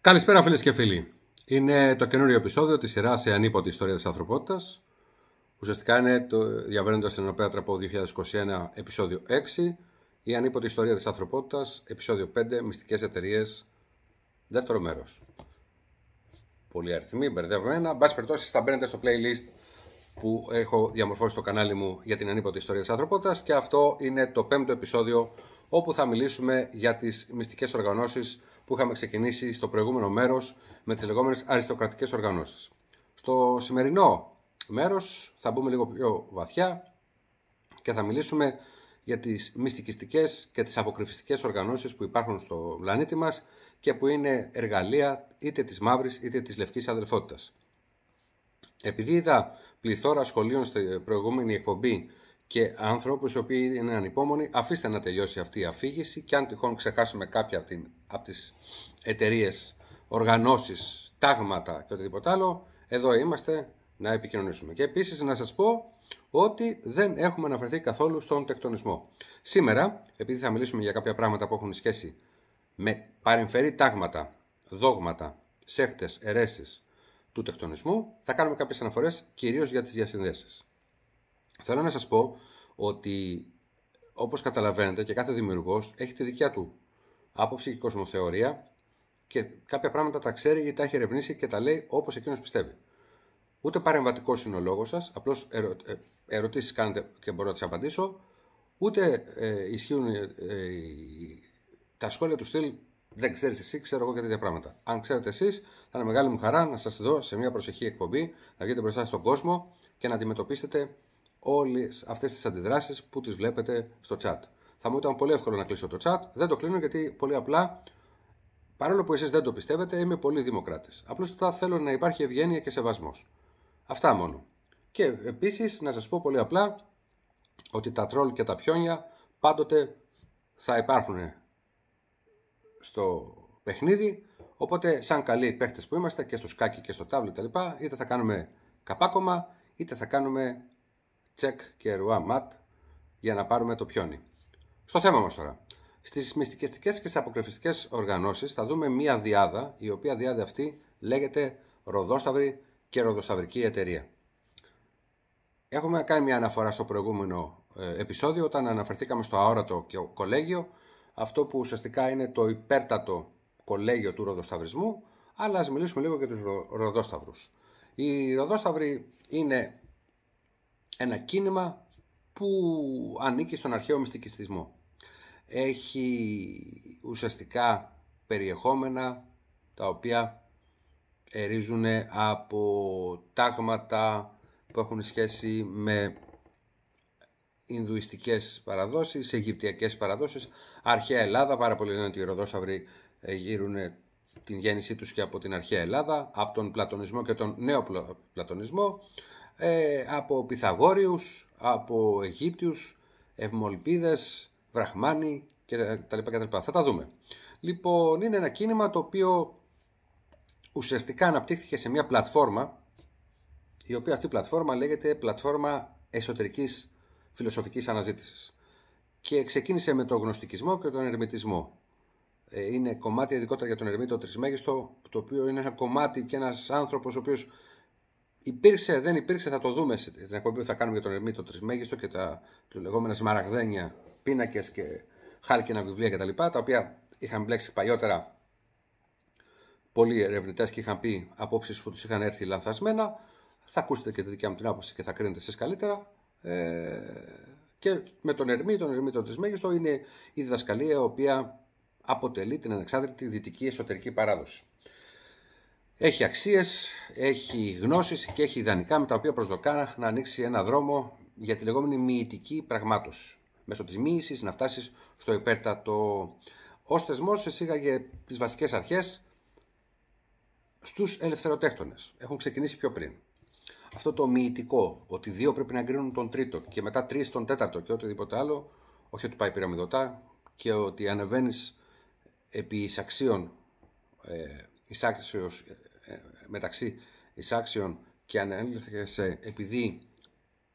Καλησπέρα φίλες και φίλοι. Είναι το καινούριο επεισόδιο της σειράς «Η ανίποτη ιστορία της ανθρωπότητας». Ουσιαστικά είναι το διαβαίνοντας την Ενωπέα 2021 επεισόδιο 6 «Η ανίποτη ιστορία της ανθρωπότητας» επεισόδιο 5 «Μυστικές εταιρείες, δεύτερο μέρος». Πολύ αριθμη μπερδευμένα. Μπας περιπτώσει θα μπαίνετε στο playlist που έχω διαμορφώσει στο κανάλι μου για την ανίποτη ιστορία της ανθρωπότητας και αυτό είναι το πέμπτο επεισόδιο όπου θα μιλήσουμε για τις μυστικές οργανώσεις που είχαμε ξεκινήσει στο προηγούμενο μέρος με τις λεγόμενες αριστοκρατικές οργανώσεις. Στο σημερινό μέρος θα μπούμε λίγο πιο βαθιά και θα μιλήσουμε για τις μυστικιστικές και τις αποκρυφιστικές οργανώσεις που υπάρχουν στο πλανήτη μας και που είναι εργαλεία είτε της μαύρης είτε της λευκής αδελφότητας. Επειδή είδα πληθώρα σχολείων στην προηγούμενη εκπομπή και ανθρώπους οι οποίοι είναι ανυπόμονοι, αφήστε να τελειώσει αυτή η αφήγηση και αν τυχόν ξεχάσουμε κάποια από, την, τις εταιρείες, οργανώσεις, τάγματα και οτιδήποτε άλλο, εδώ είμαστε να επικοινωνήσουμε. Και επίσης να σας πω ότι δεν έχουμε αναφερθεί καθόλου στον τεκτονισμό. Σήμερα, επειδή θα μιλήσουμε για κάποια πράγματα που έχουν σχέση με παρεμφερή τάγματα, δόγματα, σέχτες, αιρέσεις του τεκτονισμού, θα κάνουμε κάποιες αναφορές κυρίως για τις διασυνδέσεις. Θέλω να σας πω ότι όπως καταλαβαίνετε και κάθε δημιουργός έχει τη δικιά του άποψη και κοσμοθεωρία και κάποια πράγματα τα ξέρει ή τα έχει ερευνήσει και τα λέει όπως εκείνος πιστεύει. Ούτε παρεμβατικός είναι ο λόγος σας, απλώς ερω... Ε, ερωτήσεις κάνετε και μπορώ να τις απαντήσω. Ούτε ε, ισχύουν ε, ε, τα σχόλια του στυλ δεν ξέρεις εσύ, ξέρω εγώ και τέτοια πράγματα. Αν ξέρετε εσείς, θα είναι μεγάλη μου χαρά να σας δω σε μια προσεχή εκπομπή, να βγείτε μπροστά στον κόσμο και να αντιμετωπίσετε όλες αυτές τις αντιδράσεις που τις βλέπετε στο chat. Θα μου ήταν πολύ εύκολο να κλείσω το chat. Δεν το κλείνω γιατί πολύ απλά, παρόλο που εσείς δεν το πιστεύετε, είμαι πολύ δημοκράτης. Απλώς θέλω να υπάρχει ευγένεια και σεβασμός. Αυτά μόνο. Και επίσης να σας πω πολύ απλά ότι τα τρόλ και τα πιόνια πάντοτε θα υπάρχουν στο παιχνίδι. Οπότε, σαν καλοί παίχτες που είμαστε και στο σκάκι και στο τα λοιπά, είτε θα κάνουμε καπάκωμα, είτε θα κάνουμε τσεκ και ρουά ματ για να πάρουμε το πιόνι. Στο θέμα μας τώρα. Στις μυστικιστικές και στις αποκρυφιστικές οργανώσεις θα δούμε μία διάδα, η οποία διάδα αυτή λέγεται Ροδόσταυρη και Ροδοσταυρική Εταιρεία. Έχουμε κάνει μια αναφορά στο προηγούμενο ε, επεισόδιο όταν αναφερθήκαμε στο αόρατο και κολέγιο, αυτό που ουσιαστικά είναι το υπέρτατο κολέγιο του Ροδοσταυρισμού, αλλά ας μιλήσουμε λίγο για τους Ροδόσταυρους. Οι Ροδόσταυροι είναι ένα κίνημα που ανήκει στον αρχαίο μυστικιστισμό. Έχει ουσιαστικά περιεχόμενα τα οποία ερίζουν από τάγματα που έχουν σχέση με Ινδουιστικές παραδόσεις, Αιγυπτιακές παραδόσεις, αρχαία Ελλάδα, πάρα πολλοί λένε ότι οι Ροδόσαυροι ε, γύρουν ε, την γέννησή τους και από την αρχαία Ελλάδα, από τον Πλατωνισμό και τον νέο Πλατωνισμό, ε, από Πυθαγόριους, από Αιγύπτιους, Ευμολπίδες, Βραχμάνοι κτλ. Θα τα δούμε. Λοιπόν, είναι ένα κίνημα το οποίο ουσιαστικά αναπτύχθηκε σε μια πλατφόρμα, η οποία αυτή η πλατφόρμα λέγεται πλατφόρμα εσωτερικής φιλοσοφικής αναζήτησης. Και ξεκίνησε με τον γνωστικισμό και τον ερμητισμό. Ε, είναι κομμάτι ειδικότερα για τον Ερμήτο Τρισμέγιστο, το οποίο είναι ένα κομμάτι και ένας άνθρωπος ο οποίος Υπήρξε, δεν υπήρξε, θα το δούμε στην εκπομπή που θα κάνουμε για τον Ερμή, το Τρισμέγιστο και τα το λεγόμενα σμαραγδένια πίνακες και χάλκινα βιβλία κτλ. Τα, τα οποία είχαν μπλέξει παλιότερα πολλοί ερευνητές και είχαν πει απόψεις που τους είχαν έρθει λανθασμένα. Θα ακούσετε και τη δικιά μου την άποψη και θα κρίνετε εσείς καλύτερα. Ε, και με τον Ερμή, τον Ερμή τον Τρισμέγιστο, είναι η διδασκαλία η οποία αποτελεί την ανεξάρτητη δυτική εσωτερική παράδοση. Έχει αξίες, έχει γνώσεις και έχει ιδανικά με τα οποία προσδοκά να ανοίξει ένα δρόμο για τη λεγόμενη μυητική πραγμάτωση. Μέσω της μύησης να φτάσεις στο υπέρτατο. Ο θεσμός για τις βασικές αρχές στους ελευθεροτέκτονες. Έχουν ξεκινήσει πιο πριν. Αυτό το μυητικό, ότι δύο πρέπει να γκρίνουν τον τρίτο και μετά τρεις τον τέταρτο και οτιδήποτε άλλο, όχι ότι πάει πυραμιδωτά και ότι ανεβαίνεις επί εισαξίων ε, ε, μεταξύ εισάξεων και ανέλθεσαι επειδή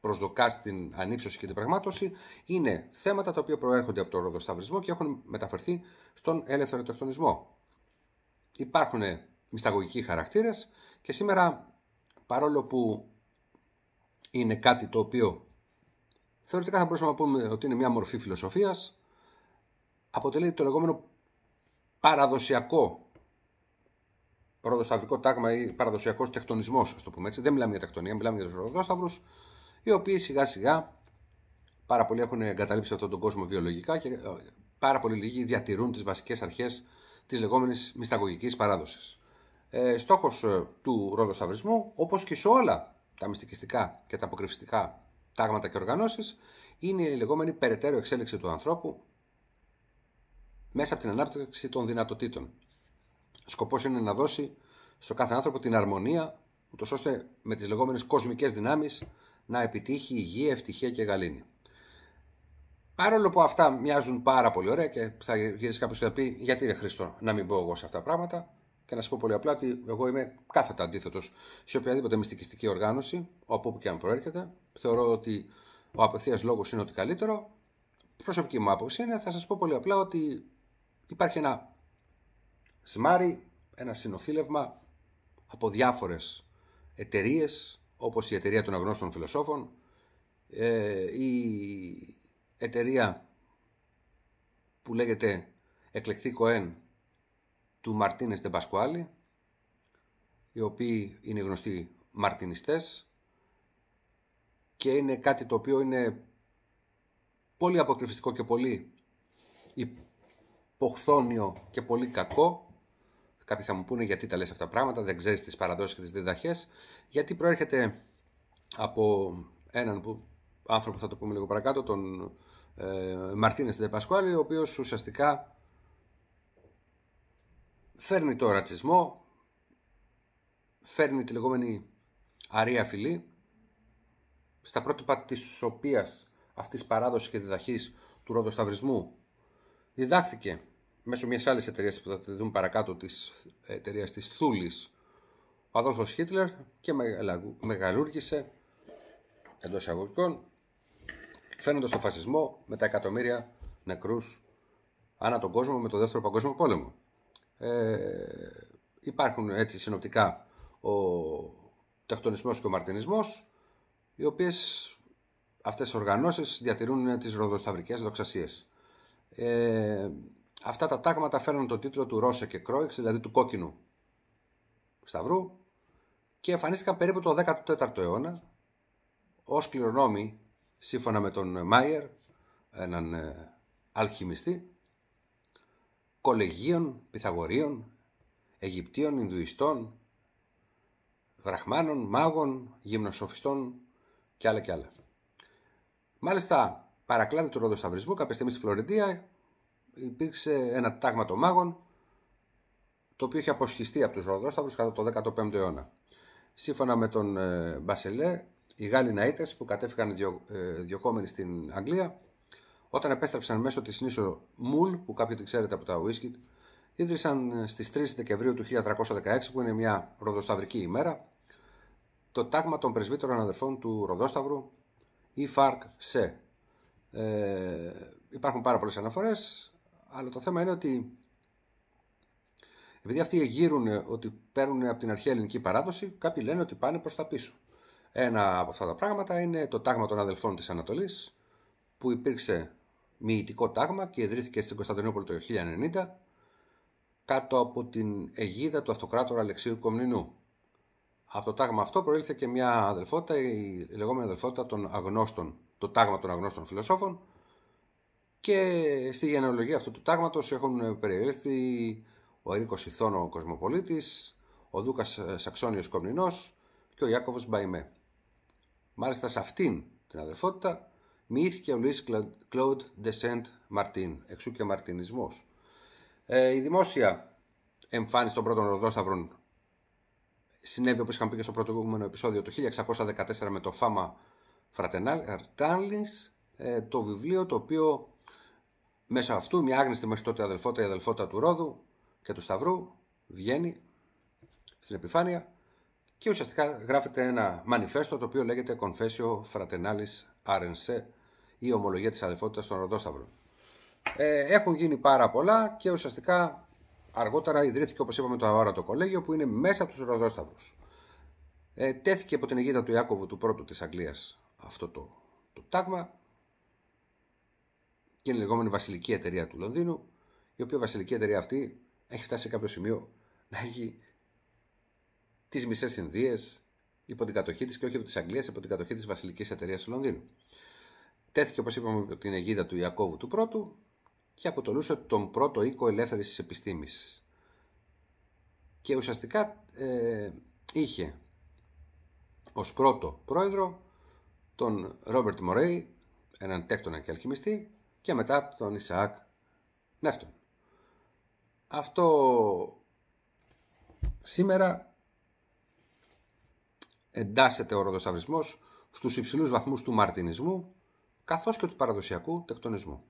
προσδοκάς την ανύψωση και την πραγμάτωση, είναι θέματα τα οποία προέρχονται από τον ροδοσταυρισμό και έχουν μεταφερθεί στον ελεύθερο τεκτονισμό. Υπάρχουν μυσταγωγικοί χαρακτήρες και σήμερα, παρόλο που είναι κάτι το οποίο θεωρητικά θα μπορούσαμε να πούμε ότι είναι μια μορφή φιλοσοφίας αποτελεί το λεγόμενο παραδοσιακό ροδοσταυρικό τάγμα ή παραδοσιακός τεκτονισμός, ας το πούμε έτσι. Δεν μιλάμε για τεκτονία, μιλάμε για τους ροδοσταύρου, οι οποίοι σιγά σιγά πάρα πολλοί έχουν εγκαταλείψει αυτόν τον κόσμο βιολογικά και ε, πάρα πολύ λίγοι διατηρούν τις βασικές αρχές της λεγόμενης μυσταγωγικής παράδοσης. Ε, Στόχος ε, του ροδοσταυρισμού, όπως και σε όλα τα μυστικιστικά και τα αποκρυφιστικά τάγματα και οργανώσεις, είναι η λεγόμενη περαιτέρω εξέλιξη του ανθρώπου μέσα από την ανάπτυξη των δυνατοτήτων. Σκοπός είναι να δώσει στο κάθε άνθρωπο την αρμονία, ούτως ώστε με τις λεγόμενες κοσμικές δυνάμεις να επιτύχει υγεία, ευτυχία και γαλήνη. Παρόλο που αυτά μοιάζουν πάρα πολύ ωραία και θα γυρίσει κάποιος και θα πει: Γιατί είναι Χριστό, να μην μπω εγώ σε αυτά τα πράγματα. Και να σα πω πολύ απλά ότι εγώ είμαι κάθετα αντίθετος σε οποιαδήποτε μυστικιστική οργάνωση, όπου και αν προέρχεται. Θεωρώ ότι ο απευθείας λόγος είναι ότι καλύτερο. Προσωπική μου άποψη είναι, θα σας πω πολύ απλά ότι υπάρχει ένα Σμάρι, ένα συνοθήλευμα από διάφορες εταιρείες, όπως η εταιρεία των αγνώστων φιλοσόφων, ε, η εταιρεία που λέγεται Εκλεκτή Κοέν του Μαρτίνες Πασκουάλη, οι οποίοι είναι γνωστοί μαρτινιστές και είναι κάτι το οποίο είναι πολύ αποκρυφιστικό και πολύ ποχθόνιο και πολύ κακό Κάποιοι θα μου πούνε γιατί τα λες αυτά τα πράγματα, δεν ξέρεις τις παραδόσεις και τις διδαχές, γιατί προέρχεται από έναν που, άνθρωπο, θα το πούμε λίγο παρακάτω, τον ε, Μαρτίνες Τεπασκουάλη, ο οποίος ουσιαστικά φέρνει το ρατσισμό, φέρνει τη λεγόμενη αρία φυλή, στα πρότυπα της οποίας αυτής παράδοσης και διδαχής του ροδοσταυρισμού διδάχθηκε μέσω μιας άλλης εταιρείας που θα τη δούμε παρακάτω, της εταιρείας της Θούλης, ο Αδόλφος Χίτλερ και μεγαλούργησε εντός εισαγωγικών, φαίνοντα τον φασισμό με τα εκατομμύρια νεκρούς ανά τον κόσμο με το δεύτερο παγκόσμιο πόλεμο. Ε, υπάρχουν έτσι συνοπτικά ο τεκτονισμός και ο μαρτυρισμός, οι οποίες αυτές οι οργανώσεις διατηρούν τις ροδοσταυρικές δοξασίες. Ε, Αυτά τα τάγματα φέρνουν το τίτλο του Ρώσε και Κρόιξ, δηλαδή του κόκκινου σταυρού, και εμφανίστηκαν περίπου το 14ο αιώνα ως κληρονόμοι, σύμφωνα με τον Μάιερ, έναν ε, αλχημιστή, κολεγίων, Πυθαγορείων, Αιγυπτίων, Ινδουιστών, Βραχμάνων, Μάγων, Γυμνοσοφιστών και άλλα και άλλα. Μάλιστα, παρακλάδι του Ροδοσταυρισμού, κάποια στιγμή στη Φλωρεντία, υπήρξε ένα τάγμα των μάγων το οποίο είχε αποσχιστεί από τους Ροδόσταυρους κατά το 15ο αιώνα. Σύμφωνα με τον ε, Μπασελέ, οι Γάλλοι Ναΐτες που κατέφυγαν διο, ε, στην Αγγλία, όταν επέστρεψαν μέσω της νήσου Μουλ, που κάποιοι την ξέρετε από τα Ουίσκιτ, ίδρυσαν ε, στις 3 Δεκεμβρίου του 1316, που είναι μια ροδοσταυρική ημέρα, το τάγμα των πρεσβύτερων αδερφών του Ροδόσταυρου, ή Φαρκ Σε. Ε, υπάρχουν πάρα πολλές αναφορές, αλλά το θέμα είναι ότι επειδή αυτοί εγείρουν ε, ότι παίρνουν από την αρχαία ελληνική παράδοση, κάποιοι λένε ότι πάνε προς τα πίσω. Ένα από αυτά τα πράγματα είναι το τάγμα των αδελφών της Ανατολής, που υπήρξε μυητικό τάγμα και ιδρύθηκε στην Κωνσταντινούπολη το 1990 κάτω από την αιγίδα του αυτοκράτορα Αλεξίου Κομνηνού. Από το τάγμα αυτό προήλθε και μια αδελφότητα, η λεγόμενη αδελφότητα των αγνώστων, το τάγμα των αγνώστων φιλοσόφων, και στη γενεολογία αυτού του τάγματος έχουν περιέλθει ο Ερίκο Ιθόνο Κοσμοπολίτης, ο Δούκας Σαξόνιος Κομνηνός και ο Ιάκοβο. Μπαϊμέ. Μάλιστα σε αυτήν την αδερφότητα μοιήθηκε ο Λουίς Κλοντ Ντεσέντ Μαρτίν, εξού και μαρτινισμός. Ε, η δημόσια εμφάνιση των πρώτων Ροδόσταυρων συνέβη όπως είχαμε πει και στο προηγούμενο επεισόδιο το 1614 με το Φάμα Φρατενάλ, ε, το βιβλίο το οποίο μέσα αυτού μια άγνωστη μέχρι τότε αδελφότητα, η αδελφότητα του Ρόδου και του Σταυρού βγαίνει στην επιφάνεια και ουσιαστικά γράφεται ένα μανιφέστο το οποίο λέγεται Confessio Fraternalis Arense ή Ομολογία της Αδελφότητας των Ροδόσταυρων. Ε, έχουν γίνει πάρα πολλά και ουσιαστικά αργότερα ιδρύθηκε όπως είπαμε το αόρατο κολέγιο που είναι μέσα από τους Ροδόσταυρους. Ε, τέθηκε από την αιγύδα του Ιάκωβου του πρώτου της Αγγλίας αυτό το, το τάγμα και είναι η λεγόμενη βασιλική εταιρεία του Λονδίνου, η οποία βασιλική εταιρεία αυτή έχει φτάσει σε κάποιο σημείο να έχει τις μισές Ινδίες υπό την κατοχή της και όχι από τις Αγγλία, υπό την κατοχή της βασιλικής εταιρείας του Λονδίνου. Τέθηκε, όπως είπαμε, από την αιγίδα του Ιακώβου του Πρώτου και αποτελούσε τον πρώτο οίκο ελεύθερης επιστήμης. Και ουσιαστικά ε, είχε ως πρώτο πρόεδρο τον Ρόμπερτ Μορέι, έναν τέκτονα και αλχημιστή, και μετά τον Ισαάκ Νεύτων. Ναι, αυτό σήμερα εντάσσεται ο ροδοσαυρισμός στους υψηλούς βαθμούς του μαρτινισμού καθώς και του παραδοσιακού τεκτονισμού.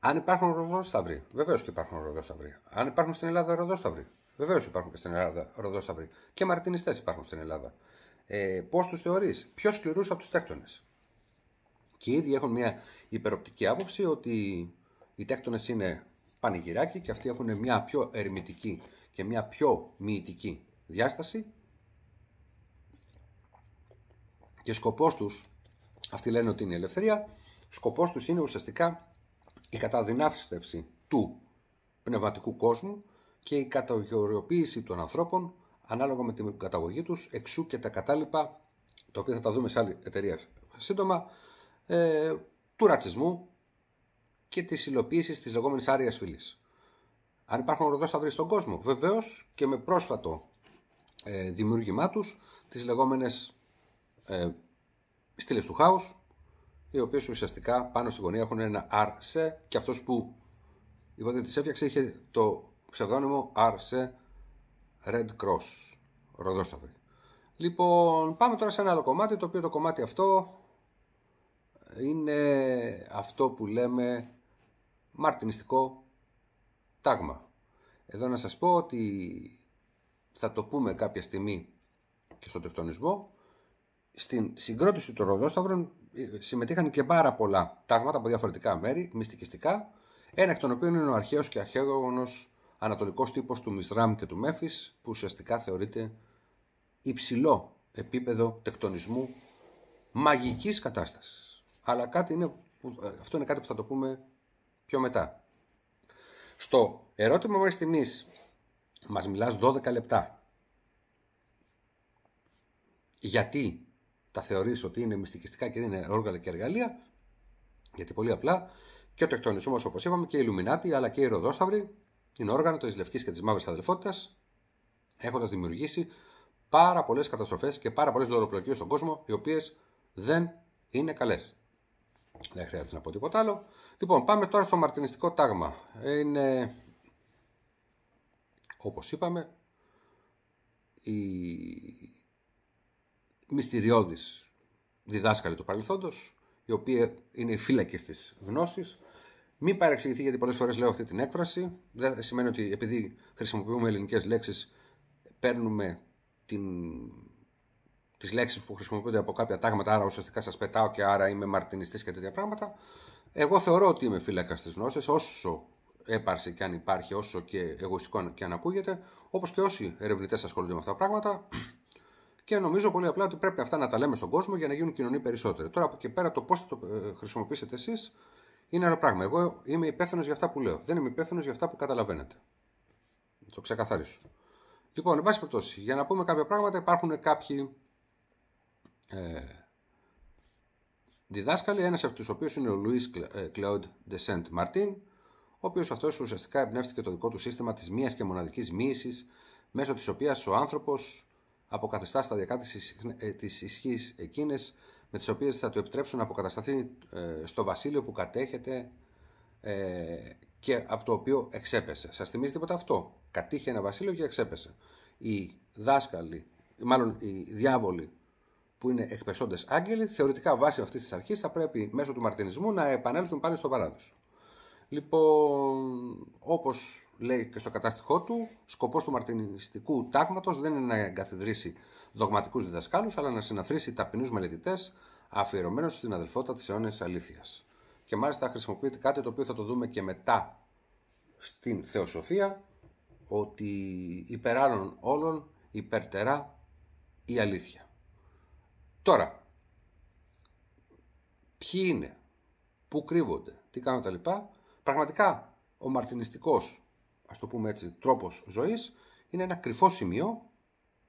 Αν υπάρχουν ροδόσταυροι, βεβαίως και υπάρχουν ροδόσταυροι. Αν υπάρχουν στην Ελλάδα ροδόσταυροι, βεβαίως υπάρχουν και στην Ελλάδα ροδόσταυροι. Και μαρτινιστές υπάρχουν στην Ελλάδα. Ε, Πώς τους θεωρείς, πιο σκληρούς από τους τέκτονες και ήδη έχουν μια υπεροπτική άποψη ότι οι τέκτονες είναι πανηγυράκι και αυτοί έχουν μια πιο ερμητική και μια πιο μυητική διάσταση και σκοπός τους, αυτοί λένε ότι είναι η ελευθερία, σκοπός τους είναι ουσιαστικά η καταδυνάφιστευση του πνευματικού κόσμου και η καταγεωριοποίηση των ανθρώπων ανάλογα με την καταγωγή τους, εξού και τα κατάλοιπα, τα οποία θα τα δούμε σε άλλη εταιρεία σύντομα, ε, του ρατσισμού και της υλοποίησης της λεγόμενης άριας φυλή. Αν υπάρχουν ροδόσταυροι στον κόσμο. Βεβαίως και με πρόσφατο ε, δημιούργημά ε, τους τις λεγόμενες ε, στήλες του χάους, οι οποίες ουσιαστικά πάνω στη γωνία έχουν ένα άρσε και αυτός που υποτίθεται τις έφτιαξε είχε το ψευδόνυμο RC Red Cross. ροδόσταυροι Λοιπόν, πάμε τώρα σε ένα άλλο κομμάτι, το οποίο το κομμάτι αυτό είναι αυτό που λέμε μαρτινιστικό τάγμα. Εδώ να σας πω ότι θα το πούμε κάποια στιγμή και στον τεκτονισμό, στην συγκρότηση των Ροδόσταυρων ε, συμμετείχαν και πάρα πολλά τάγματα από διαφορετικά μέρη, μυστικιστικά, ένα εκ των οποίων είναι ο αρχαίος και αρχαίγονος ανατολικός τύπος του Μισράμ και του Μέφης, που ουσιαστικά θεωρείται υψηλό επίπεδο τεκτονισμού μαγικής κατάστασης. Αλλά κάτι είναι, ε, αυτό είναι κάτι που θα το πούμε πιο μετά. Στο ερώτημα μέχρι στιγμή μας μιλάς 12 λεπτά. Γιατί τα θεωρείς ότι είναι μυστικιστικά και είναι όργανα και εργαλεία, γιατί πολύ απλά και ο εκτονισμό, όπως είπαμε, και οι Ιλουμινάτοι, αλλά και η Ροδόσταυροι είναι όργανα της λευκής και της Μαύρης Αδελφότητας έχοντας δημιουργήσει πάρα πολλές καταστροφές και πάρα πολλές δωροπλοκίες στον κόσμο, οι οποίες δεν είναι καλές. Δεν χρειάζεται να πω τίποτα άλλο. Λοιπόν, πάμε τώρα στο μαρτινιστικό τάγμα. Είναι, όπως είπαμε, η μυστηριώδης διδάσκαλοι του παρελθόντος, οι οποία είναι οι φύλακες της γνώσης. Μην παρεξηγηθεί γιατί πολλές φορές λέω αυτή την έκφραση. Δεν σημαίνει ότι επειδή χρησιμοποιούμε ελληνικές λέξεις παίρνουμε την τις λέξεις που χρησιμοποιούνται από κάποια τάγματα, άρα ουσιαστικά σας πετάω και άρα είμαι μαρτινιστής και τέτοια πράγματα. Εγώ θεωρώ ότι είμαι φύλακας της γνώσης, όσο έπαρση και αν υπάρχει, όσο και εγωιστικό και αν ακούγεται, όπως και όσοι ερευνητές ασχολούνται με αυτά τα πράγματα. Και νομίζω πολύ απλά ότι πρέπει αυτά να τα λέμε στον κόσμο για να γίνουν κοινωνοί περισσότεροι. Τώρα από εκεί πέρα το πώς θα το ε, χρησιμοποιήσετε εσείς είναι άλλο πράγμα. Εγώ είμαι υπεύθυνος για αυτά που λέω. Δεν είμαι υπεύθυνος για αυτά που καταλαβαίνετε. Να το ξεκαθαρίσω. Λοιπόν, εν πάση περιπτώσει, για να πούμε κάποια πράγματα, υπάρχουν κάποιοι ε, διδάσκαλοι, ένας από τους οποίους είναι ο Λουίς ε, Κλεόντ Σεντ Μαρτίν, ο οποίος αυτός ουσιαστικά εμπνεύστηκε το δικό του σύστημα της μίας και μοναδικής μοίησης, μέσω της οποίας ο άνθρωπος αποκαθιστά σταδιακά τις ε, ισχύς εκείνες με τις οποίες θα του επιτρέψουν να αποκατασταθεί ε, στο βασίλειο που κατέχεται και από το οποίο εξέπεσε. Σας θυμίζει τίποτα αυτό. Κατήχε ένα βασίλειο και εξέπεσε. Οι δάσκαλοι, μάλλον οι διάβολοι που είναι εκπεσόντε άγγελοι, θεωρητικά βάσει αυτής της αρχής θα πρέπει μέσω του μαρτυρισμού να επανέλθουν πάλι στο παράδεισο. Λοιπόν, όπως λέει και στο κατάστοιχό του, σκοπός του μαρτυριστικού τάγματος δεν είναι να εγκαθιδρύσει δογματικούς διδασκάλους, αλλά να συναθρήσει ταπεινούς μελετητές αφιερωμένους στην αδελφότητα της αιώνιας αλήθειας. Και μάλιστα χρησιμοποιείται κάτι το οποίο θα το δούμε και μετά στην θεοσοφία, ότι υπεράλλων όλων υπερτερά η αλήθεια. Τώρα, ποιοι είναι, πού κρύβονται, τι κάνουν τα λοιπά, πραγματικά ο μαρτινιστικός, ας το πούμε έτσι, τρόπος ζωής είναι ένα κρυφό σημείο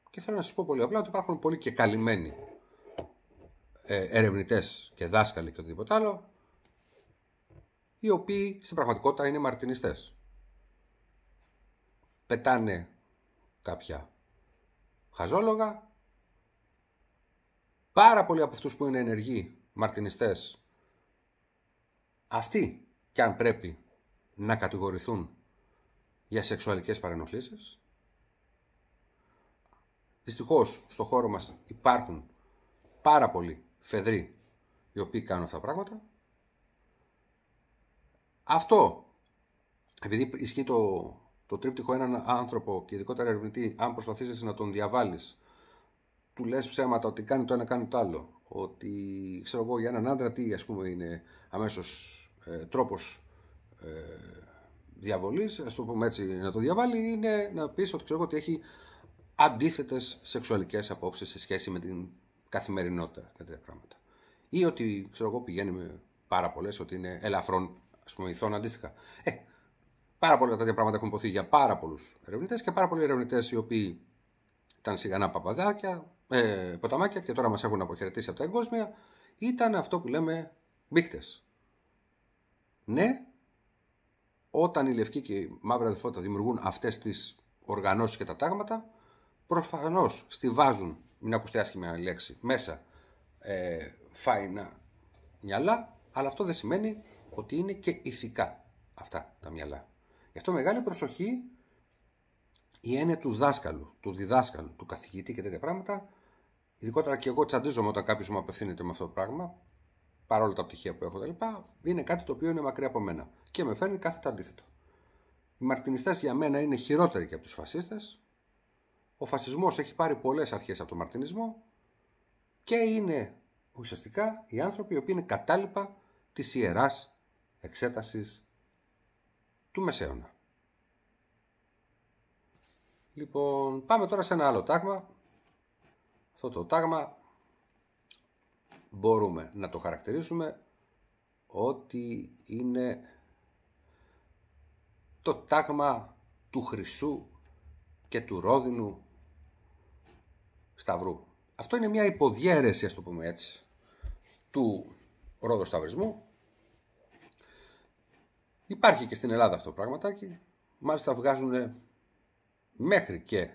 και θέλω να σας πω πολύ απλά ότι υπάρχουν πολλοί και καλυμμένοι ε, ερευνητές και δάσκαλοι και οτιδήποτε άλλο οι οποίοι στην πραγματικότητα είναι μαρτινιστές. Πετάνε κάποια χαζόλογα πάρα πολλοί από αυτούς που είναι ενεργοί μαρτινιστές, αυτοί και αν πρέπει να κατηγορηθούν για σεξουαλικές παρενοχλήσεις, δυστυχώς στο χώρο μας υπάρχουν πάρα πολλοί φεδροί οι οποίοι κάνουν αυτά τα πράγματα. Αυτό, επειδή ισχύει το, το τρίπτυχο έναν άνθρωπο και ειδικότερα ερευνητή, αν προσπαθήσεις να τον διαβάλεις του λες ψέματα ότι κάνει το ένα, κάνει το άλλο. Ότι ξέρω εγώ για έναν άντρα τι ας πούμε είναι αμέσως ε, τρόπος ε, διαβολής, ας το πούμε έτσι να το διαβάλει, είναι να πεις ότι ξέρω εγώ ότι έχει αντίθετες σεξουαλικές απόψεις σε σχέση με την καθημερινότητα και τέτοια πράγματα. Ή ότι ξέρω εγώ πηγαίνει με πάρα πολλές, ότι είναι ελαφρών, ας πούμε, ηθών αντίστοιχα. Ε, πάρα πολλά τέτοια πράγματα έχουν υποθεί για πάρα πολλούς ερευνητές και πάρα πολλοί ερευνητές οι οποίοι ήταν σιγανά παπαδάκια, ε, ποταμάκια και τώρα μας έχουν αποχαιρετήσει από τα εγκόσμια ήταν αυτό που λέμε μπήκτες. Ναι, όταν οι Λευκοί και οι μαύροι αδελφότητα δημιουργούν αυτές τις οργανώσεις και τα τάγματα, προφανώς στηβάζουν, μην ακούστε άσχημη λέξη, μέσα ε, φάινα μυαλά, αλλά αυτό δεν σημαίνει ότι είναι και ηθικά αυτά τα μυαλά. Γι' αυτό μεγάλη προσοχή η έννοια του δάσκαλου, του διδάσκαλου, του καθηγητή και τέτοια πράγματα ειδικότερα και εγώ τσαντίζομαι όταν κάποιος μου απευθύνεται με αυτό το πράγμα, παρόλα τα πτυχία που έχω λοιπά. είναι κάτι το οποίο είναι μακριά από μένα και με φέρνει κάθετα αντίθετο. Οι μαρτινιστές για μένα είναι χειρότεροι και από τους φασίστες. Ο φασισμός έχει πάρει πολλές αρχές από τον μαρτινισμό και είναι ουσιαστικά οι άνθρωποι οι οποίοι είναι κατάλοιπα της ιεράς εξέτασης του μεσαίωνα. Λοιπόν, πάμε τώρα σε ένα άλλο τάγμα αυτό το τάγμα μπορούμε να το χαρακτηρίσουμε ότι είναι το τάγμα του χρυσού και του ρόδινου σταυρού. Αυτό είναι μια υποδιέρεση, ας το πούμε έτσι, του σταυρισμού. Υπάρχει και στην Ελλάδα αυτό το πραγματάκι. Μάλιστα βγάζουν μέχρι και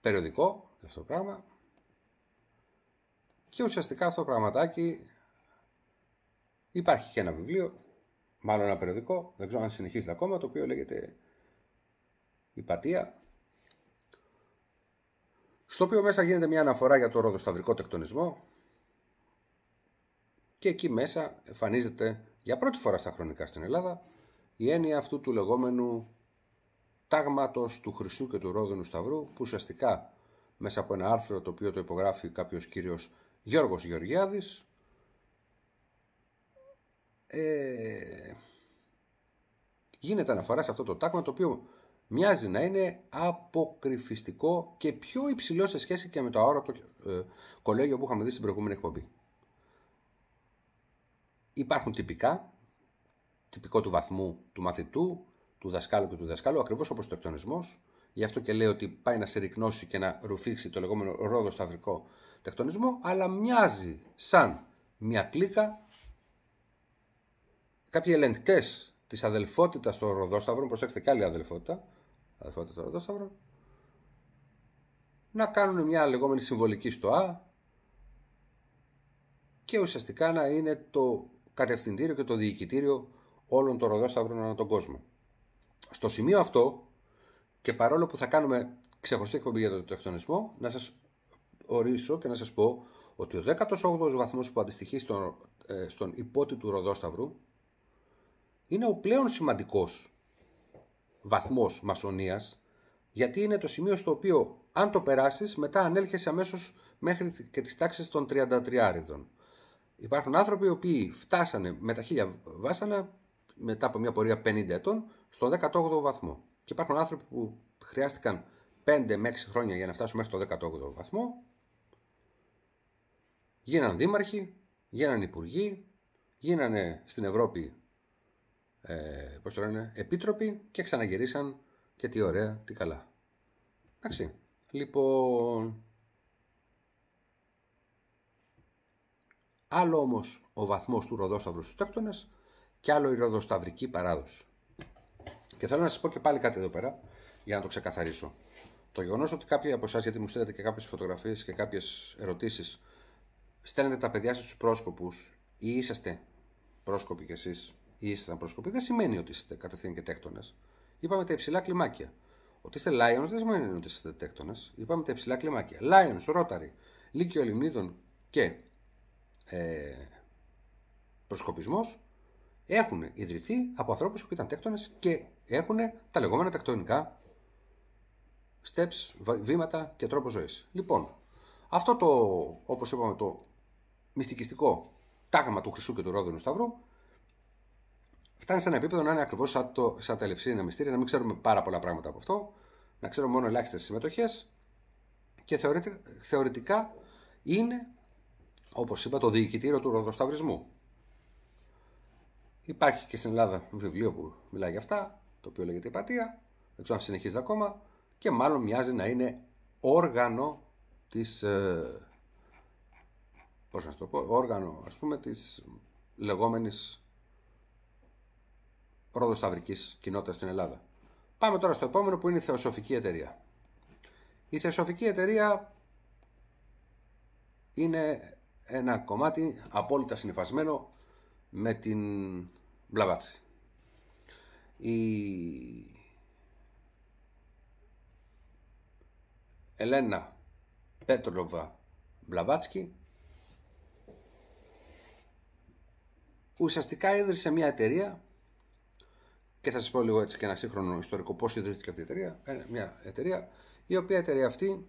περιοδικό αυτό το πράγμα. Και ουσιαστικά αυτό το πραγματάκι υπάρχει και ένα βιβλίο, μάλλον ένα περιοδικό, δεν ξέρω αν συνεχίζεται ακόμα, το οποίο λέγεται Πατία Στο οποίο μέσα γίνεται μια αναφορά για το ροδοσταυρικό τεκτονισμό και εκεί μέσα εμφανίζεται για πρώτη φορά στα χρονικά στην Ελλάδα η έννοια αυτού του λεγόμενου τάγματος του Χρυσού και του Ρόδινου Σταυρού που ουσιαστικά μέσα από ένα άρθρο το οποίο το υπογράφει κάποιος κύριος Γιώργος Γεωργιάδης ε, γίνεται αναφορά σε αυτό το τάγμα το οποίο μοιάζει να είναι αποκρυφιστικό και πιο υψηλό σε σχέση και με το αόρατο ε, κολέγιο που είχαμε δει στην προηγούμενη εκπομπή. Υπάρχουν τυπικά, τυπικό του βαθμού του μαθητού, του δασκάλου και του δασκάλου, ακριβώς όπως το εκτονισμός, Γι' αυτό και λέει ότι πάει να σε και να ρουφήξει το λεγόμενο ρόδο σταυρικό τεκτονισμό, αλλά μοιάζει σαν μια κλίκα κάποιοι ελεγκτές της αδελφότητας των Ροδόσταυρων, προσέξτε και άλλη αδελφότητα, αδελφότητα των Ροδόσταυρων, να κάνουν μια λεγόμενη συμβολική στο Α και ουσιαστικά να είναι το κατευθυντήριο και το διοικητήριο όλων των Ροδόσταυρων ανά τον κόσμο. Στο σημείο αυτό και παρόλο που θα κάνουμε ξεχωριστή εκπομπή για τον τεκτονισμό, να σας ορίσω και να σας πω ότι ο 18 ο βαθμο που αντιστοιχεί στον, ε, στον του Ροδόσταυρου είναι ο πλέον σημαντικο βαθμο μασονίας, γιατί είναι το σημείο στο οποίο αν το περάσεις, μετά ανέλχεσαι αμέσως μέχρι και τις τάξεις των 33 άριδων. Υπάρχουν άνθρωποι οι οποίοι φτάσανε με τα χίλια βάσανα μετά από μια πορεία 50 ετών στο 18ο βαθμό. Και υπάρχουν άνθρωποι που χρειάστηκαν 5 με 6 χρόνια για να φτάσουν μέχρι το 18ο βαθμό. Γίναν δήμαρχοι, γίναν υπουργοί, γίνανε στην Ευρώπη ε, πώς το λένε, επίτροποι και ξαναγυρίσαν και τι ωραία, τι καλά. Εντάξει. Λοιπόν, άλλο όμως ο βαθμός του ροδόσταυρου στους τέκτονες και άλλο η ροδοσταυρική παράδοση. Και θέλω να σας πω και πάλι κάτι εδώ πέρα για να το ξεκαθαρίσω. Το γεγονός ότι κάποιοι από εσάς, γιατί μου στέλνετε και κάποιες φωτογραφίες και κάποιες ερωτήσεις, στέλνετε τα παιδιά σας στους πρόσκοπους ή είσαστε πρόσκοποι κι εσείς ή ήσασταν πρόσκοποι, δεν σημαίνει ότι είστε κατευθείαν και τέκτονες. Είπαμε τα υψηλά κλιμάκια. Ότι είστε Lions δεν σημαίνει ότι είστε τέκτονες. Είπαμε τα υψηλά κλιμάκια. Lions, Rotary, Λύκειο Ελληνίδων και ε, προσκοπισμός έχουν ιδρυθεί από ανθρώπους που ήταν τέκτονες και έχουν τα λεγόμενα τακτονικά steps, βήματα και τρόπος ζωής. Λοιπόν, αυτό το, όπως είπαμε, το μυστικιστικό τάγμα του Χρυσού και του Ρόδινου Σταυρού φτάνει σε ένα επίπεδο να είναι ακριβώς σαν, το, σαν τα μυστήρια, να μην ξέρουμε πάρα πολλά πράγματα από αυτό, να ξέρουμε μόνο ελάχιστες συμμετοχές και θεωρητικά είναι, όπως είπα, το διοικητήριο του ροδοσταυρισμού. Υπάρχει και στην Ελλάδα βιβλίο που μιλάει για αυτά το οποίο λέγεται Πατία, δεν ξέρω αν συνεχίζεται ακόμα, και μάλλον μοιάζει να είναι όργανο της, ε, πώς να το πω, όργανο ας πούμε της λεγόμενης ροδοσταυρικής κοινότητας στην Ελλάδα. Πάμε τώρα στο επόμενο που είναι η Θεοσοφική Εταιρεία. Η Θεοσοφική Εταιρεία είναι ένα κομμάτι απόλυτα συνυφασμένο με την Μπλαβάτση η Ελένα Πέτροβα Μπλαβάτσκι ουσιαστικά ίδρυσε μια εταιρεία και θα σας πω λίγο έτσι και ένα σύγχρονο ιστορικό πώς ιδρύθηκε αυτή η εταιρεία, μια εταιρεία η οποία εταιρεία αυτή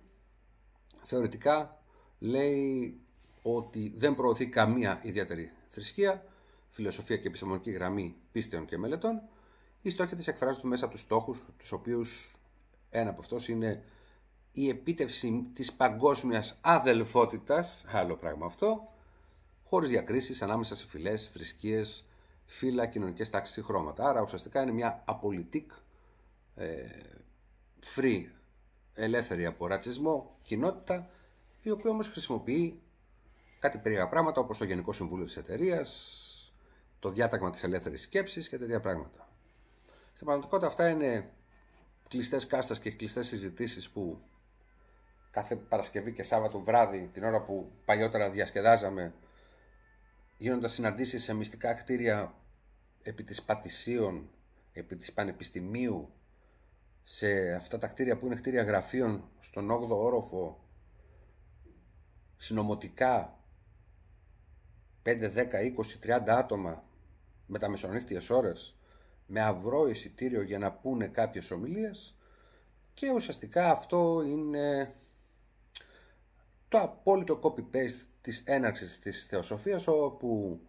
θεωρητικά λέει ότι δεν προωθεί καμία ιδιαίτερη θρησκεία, φιλοσοφία και επιστημονική γραμμή πίστεων και μελετών οι στόχοι τη εκφράζονται μέσα από τους στόχους, τους οποίους ένα από αυτούς είναι η επίτευξη της παγκόσμιας αδελφότητας, άλλο πράγμα αυτό, χωρίς διακρίσεις ανάμεσα σε φυλές, θρησκείες, φύλλα, κοινωνικές τάξεις ή χρώματα. Άρα ουσιαστικά είναι μια απολυτικ, ε, free, ελεύθερη από ρατσισμό κοινότητα, η οποία όμως χρησιμοποιεί κάτι περίεργα πράγματα όπως το Γενικό Συμβούλιο της εταιρείας, το διάταγμα της ελεύθερης σκέψης και τέτοια πράγματα. Στην πραγματικότητα αυτά είναι κλειστές κάστας και κλειστές συζητήσεις που κάθε Παρασκευή και Σάββατο βράδυ, την ώρα που παλιότερα διασκεδάζαμε, γίνονται συναντήσεις σε μυστικά κτίρια επί της Πατησίων, επί της Πανεπιστημίου, σε αυτά τα κτίρια που είναι κτίρια γραφείων, στον 8ο όροφο, συνομωτικά 5, 10, 20, 30 άτομα με τα μεσονύχτιες ώρες με αυρό εισιτήριο για να πούνε κάποιες ομιλίες και ουσιαστικά αυτό είναι το απόλυτο copy-paste της έναρξης της θεοσοφίας όπου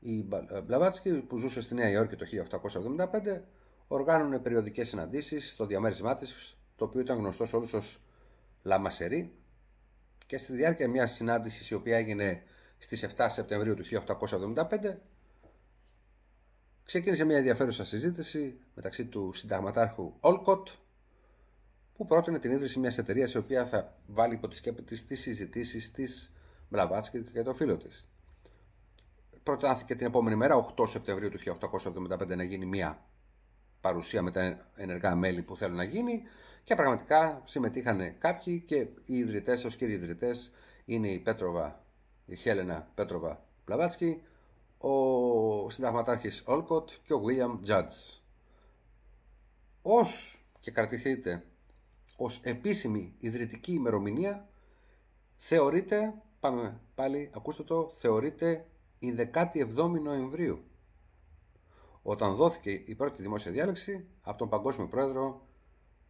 η ε, Μπλαβάτσκι που ζούσε στη Νέα Υόρκη το 1875 οργάνωνε περιοδικές συναντήσεις στο διαμέρισμά της το οποίο ήταν γνωστός όλους ως Λαμασερή και στη διάρκεια μιας συνάντησης η οποία έγινε στις 7 Σεπτεμβρίου του 1875 ξεκίνησε μια ενδιαφέρουσα συζήτηση μεταξύ του συνταγματάρχου Όλκοτ που πρότεινε την ίδρυση μιας εταιρείας η οποία θα βάλει υπό τη σκέπη της τις συζητήσεις της Μπλαβάτσκη και το φίλο της. Προτάθηκε την επόμενη μέρα, 8 Σεπτεμβρίου του 1875, να γίνει μια παρουσία με τα ενεργά μέλη που θέλουν να γίνει και πραγματικά συμμετείχαν κάποιοι και οι ιδρυτές, ως κύριοι ιδρυτές είναι η Πέτροβα, η Χέλενα Πέτροβα Μπλαβάτσκη ο συνταγματάρχης Όλκοτ και ο Βίλιαμ. Τζάτζ. Ως και κρατηθείτε ως επίσημη ιδρυτική ημερομηνία θεωρείται, πάμε πάλι, ακούστε το, θεωρείται η 17η Νοεμβρίου όταν δόθηκε η πρώτη δημόσια διάλεξη από τον παγκόσμιο πρόεδρο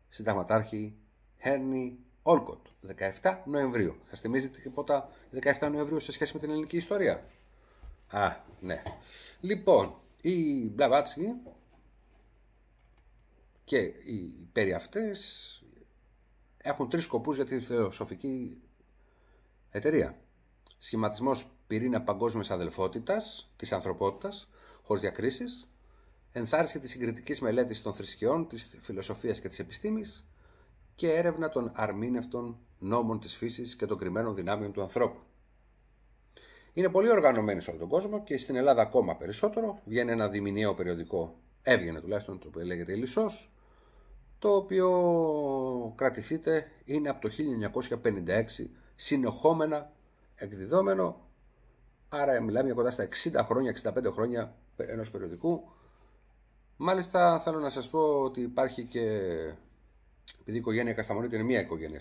συνταγματάρχη Χέρνη Όλκοτ, 17 Νοεμβρίου. Σας θυμίζει τίποτα 17 νοεμβριου σας θυμιζετε τιποτα 17 νοεμβριου σε σχέση με την ελληνική ιστορία. Α, ναι. Λοιπόν, η Μπλαβάτσκι και οι περί έχουν τρεις σκοπούς για τη θεοσοφική εταιρεία. Σχηματισμός πυρήνα παγκόσμιας αδελφότητας της ανθρωπότητας, χωρίς διακρίσεις, ενθάρρυνση της συγκριτικής μελέτης των θρησκειών, της φιλοσοφίας και της επιστήμης και έρευνα των αρμήνευτων νόμων της φύσης και των κρυμμένων δυνάμεων του ανθρώπου. Είναι πολύ οργανωμένη σε όλο τον κόσμο και στην Ελλάδα ακόμα περισσότερο. Βγαίνει ένα διμηνιαίο περιοδικό, έβγαινε τουλάχιστον το οποίο λέγεται Ελισσό, το οποίο κρατηθείτε είναι από το 1956 συνεχόμενα εκδιδόμενο. Άρα μιλάμε για κοντά στα 60 χρόνια, 65 χρόνια ενός περιοδικού. Μάλιστα θέλω να σας πω ότι υπάρχει και, επειδή η οικογένεια Κασταμονίτη είναι μία οικογένεια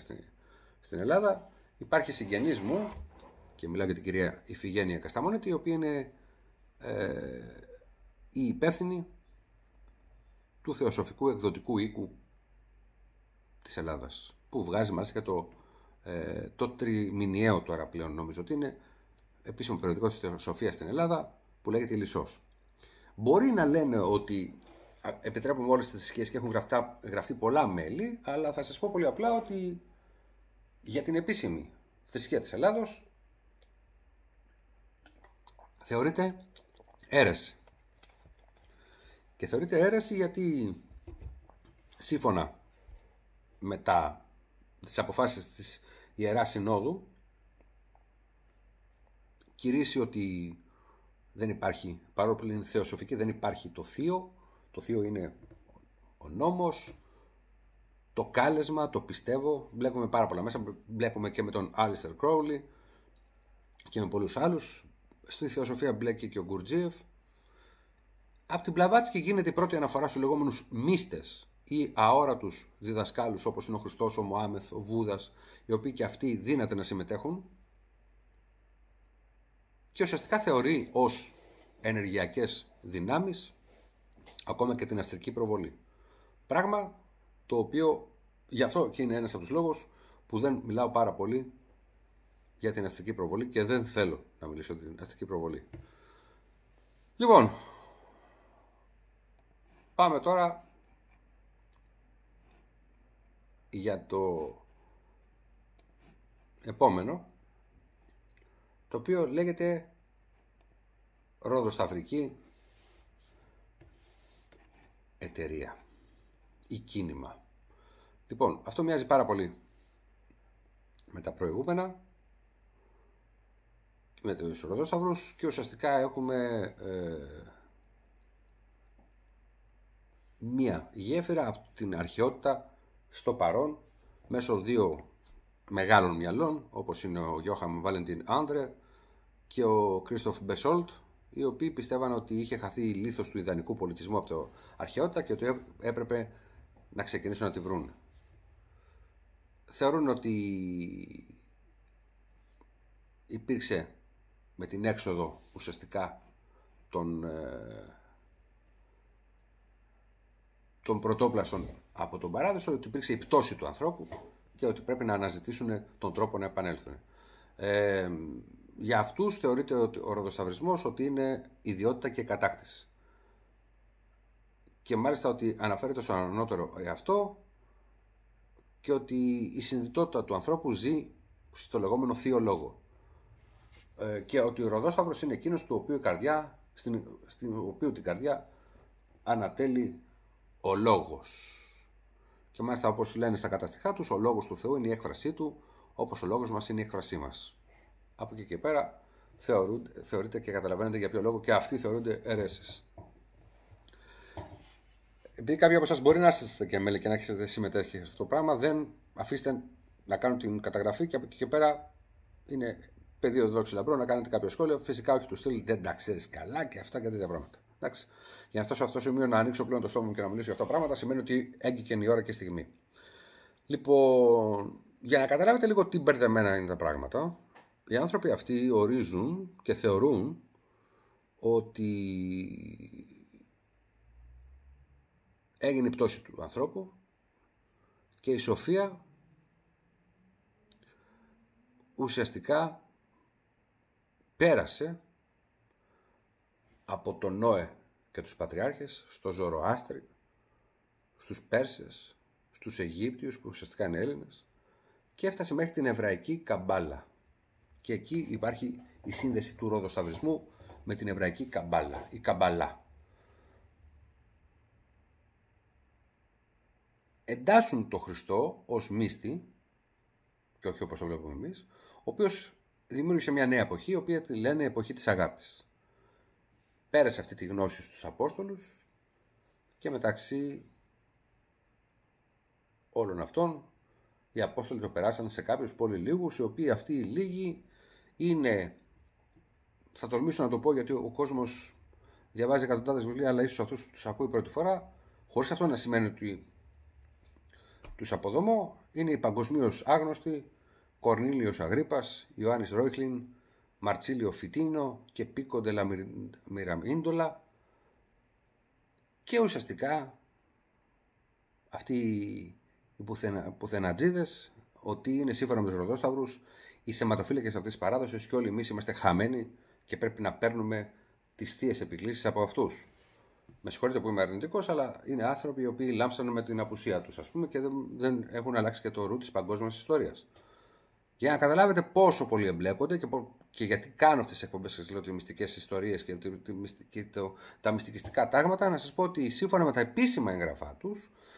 στην, Ελλάδα, υπάρχει συγγενής μου και μιλάω για την κυρία Ιφηγένεια Κασταμόνετη, η οποία είναι ε, η υπεύθυνη του θεοσοφικού εκδοτικού οίκου της Ελλάδας, που βγάζει μάλιστα το, ε, το τριμηνιαίο τώρα πλέον νομίζω ότι είναι επίσημο περιοδικό της θεοσοφίας στην Ελλάδα, που λέγεται Λυσσός. Μπορεί να λένε ότι επιτρέπουμε όλες τις θρησκείες και έχουν γραφτά, γραφτεί πολλά μέλη, αλλά θα σας πω πολύ απλά ότι για την επίσημη θρησκεία της Ελλάδος θεωρείται αίρεση. Και θεωρείται αίρεση γιατί σύμφωνα με τα, τις αποφάσεις της Ιεράς Συνόδου κηρύσσει ότι δεν υπάρχει, παρόλο που είναι θεοσοφική, δεν υπάρχει το θείο. Το θείο είναι ο νόμος, το κάλεσμα, το πιστεύω. Βλέπουμε πάρα πολλά μέσα, βλέπουμε και με τον Άλιστερ Κρόουλι και με πολλούς άλλους στη Θεοσοφία μπλέκει και ο Γκουρτζίεφ. Από την Πλαβάτσκη γίνεται η πρώτη αναφορά στους λεγόμενους μίστε ή αόρατους διδασκάλους όπως είναι ο Χριστός, ο Μωάμεθ, ο Βούδας, οι οποίοι και αυτοί δύναται να συμμετέχουν. Και ουσιαστικά θεωρεί ως ενεργειακές δυνάμεις ακόμα και την αστρική προβολή. Πράγμα το οποίο γι' αυτό και είναι ένας από τους λόγους που δεν μιλάω πάρα πολύ για την αστική προβολή και δεν θέλω να μιλήσω για την αστική προβολή. Λοιπόν, πάμε τώρα για το επόμενο, το οποίο λέγεται Ρόδος Αφρική εταιρεία ή κίνημα. Λοιπόν, αυτό μοιάζει πάρα πολύ με τα προηγούμενα με το Ισοροδόσταυρος και ουσιαστικά έχουμε ε, μία γέφυρα από την αρχαιότητα στο παρόν μέσω δύο μεγάλων μυαλών όπως είναι ο Γιώχαμ Βαλεντίν Άντρε και ο Κρίστοφ Μπεσόλτ οι οποίοι πιστεύαν ότι είχε χαθεί η λίθος του ιδανικού πολιτισμού από το αρχαιότητα και ότι έπρεπε να ξεκινήσουν να τη βρουν. Θεωρούν ότι υπήρξε με την έξοδο ουσιαστικά των, ε, των πρωτόπλαστων από τον παράδεισο, ότι υπήρξε η πτώση του ανθρώπου και ότι πρέπει να αναζητήσουν τον τρόπο να επανέλθουν. Ε, για αυτούς θεωρείται ότι ο ροδοσταυρισμός ότι είναι ιδιότητα και κατάκτηση. Και μάλιστα ότι αναφέρεται στον ανώτερο αυτό και ότι η συνειδητότητα του ανθρώπου ζει στο λεγόμενο θείο λόγο. Ε, και ότι ο Ροδόσταυρος είναι εκείνος του οποίου, καρδιά, στην, στην οποίου την καρδιά ανατέλει ο λόγος. Και μάλιστα όπως λένε στα καταστικά τους, ο λόγος του Θεού είναι η έκφρασή του, όπως ο λόγος μας είναι η έκφρασή μας. Από εκεί και πέρα θεωρείται και καταλαβαίνετε για ποιο λόγο και αυτοί θεωρούνται αιρέσεις. Επειδή κάποιοι από εσά μπορεί να είστε και μέλη και να έχετε συμμετέχει σε αυτό το πράγμα, δεν αφήστε να κάνουν την καταγραφή και από εκεί και πέρα είναι παιδί ορθοδόξου λαμπρό να κάνετε κάποιο σχόλιο. Φυσικά όχι τους στέλνεις, δεν τα ξέρεις καλά και αυτά και τέτοια πράγματα. Εντάξει. Για να φτάσω σε αυτό το σημείο να ανοίξω πλέον το στόμα μου και να μιλήσω για αυτά τα πράγματα σημαίνει ότι έγκυκε η ώρα και η στιγμή. Λοιπόν, για να καταλάβετε λίγο τι μπερδεμένα είναι τα πράγματα, οι άνθρωποι αυτοί ορίζουν και θεωρούν ότι έγινε η πτώση του ανθρώπου και η σοφία ουσιαστικά πέρασε από τον Νόε και τους Πατριάρχες στο Ζωροάστρι, στους Πέρσες, στους Αιγύπτιους που ουσιαστικά είναι Έλληνες και έφτασε μέχρι την Εβραϊκή Καμπάλα. Και εκεί υπάρχει η σύνδεση του Σταυρισμού με την Εβραϊκή Καμπάλα, η Καμπαλά. Εντάσσουν το Χριστό ως μύστη και όχι όπως το βλέπουμε εμείς, ο οποίος δημιούργησε μια νέα εποχή, η οποία τη λένε εποχή της αγάπης. Πέρασε αυτή τη γνώση στους Απόστολους και μεταξύ όλων αυτών οι Απόστολοι το περάσαν σε κάποιους πολύ λίγους, οι οποίοι αυτοί οι λίγοι είναι, θα τολμήσω να το πω γιατί ο κόσμος διαβάζει εκατοντάδες βιβλία, αλλά ίσως αυτούς τους ακούει πρώτη φορά, χωρίς αυτό να σημαίνει ότι τους αποδομώ, είναι οι παγκοσμίως άγνωστοι Κορνίλιος Αγρίπας, Ιωάννης Ρόιχλιν, Μαρτσίλιο Φιτίνο και Πίκο Μιραμίντολα και ουσιαστικά αυτοί οι πουθενατζίδε πουθενατζίδες ότι είναι σύμφωνα με τους Ροδόσταυρους οι θεματοφύλακες αυτής της παράδοσης και όλοι εμείς είμαστε χαμένοι και πρέπει να παίρνουμε τις θείες επικλήσεις από αυτούς. Με συγχωρείτε που είμαι αρνητικός, αλλά είναι άνθρωποι οι οποίοι λάμψαν με την απουσία τους, ας πούμε, και δεν, δεν έχουν αλλάξει και το ρου της παγκόσμιας ιστορίας. Για να καταλάβετε πόσο πολύ εμπλέκονται και, και γιατί κάνω αυτές τις εκπομπές, σας λέω μυστικές ιστορίες και, το, και το, τα μυστικιστικά τάγματα, να σας πω ότι σύμφωνα με τα επίσημα έγγραφά τους,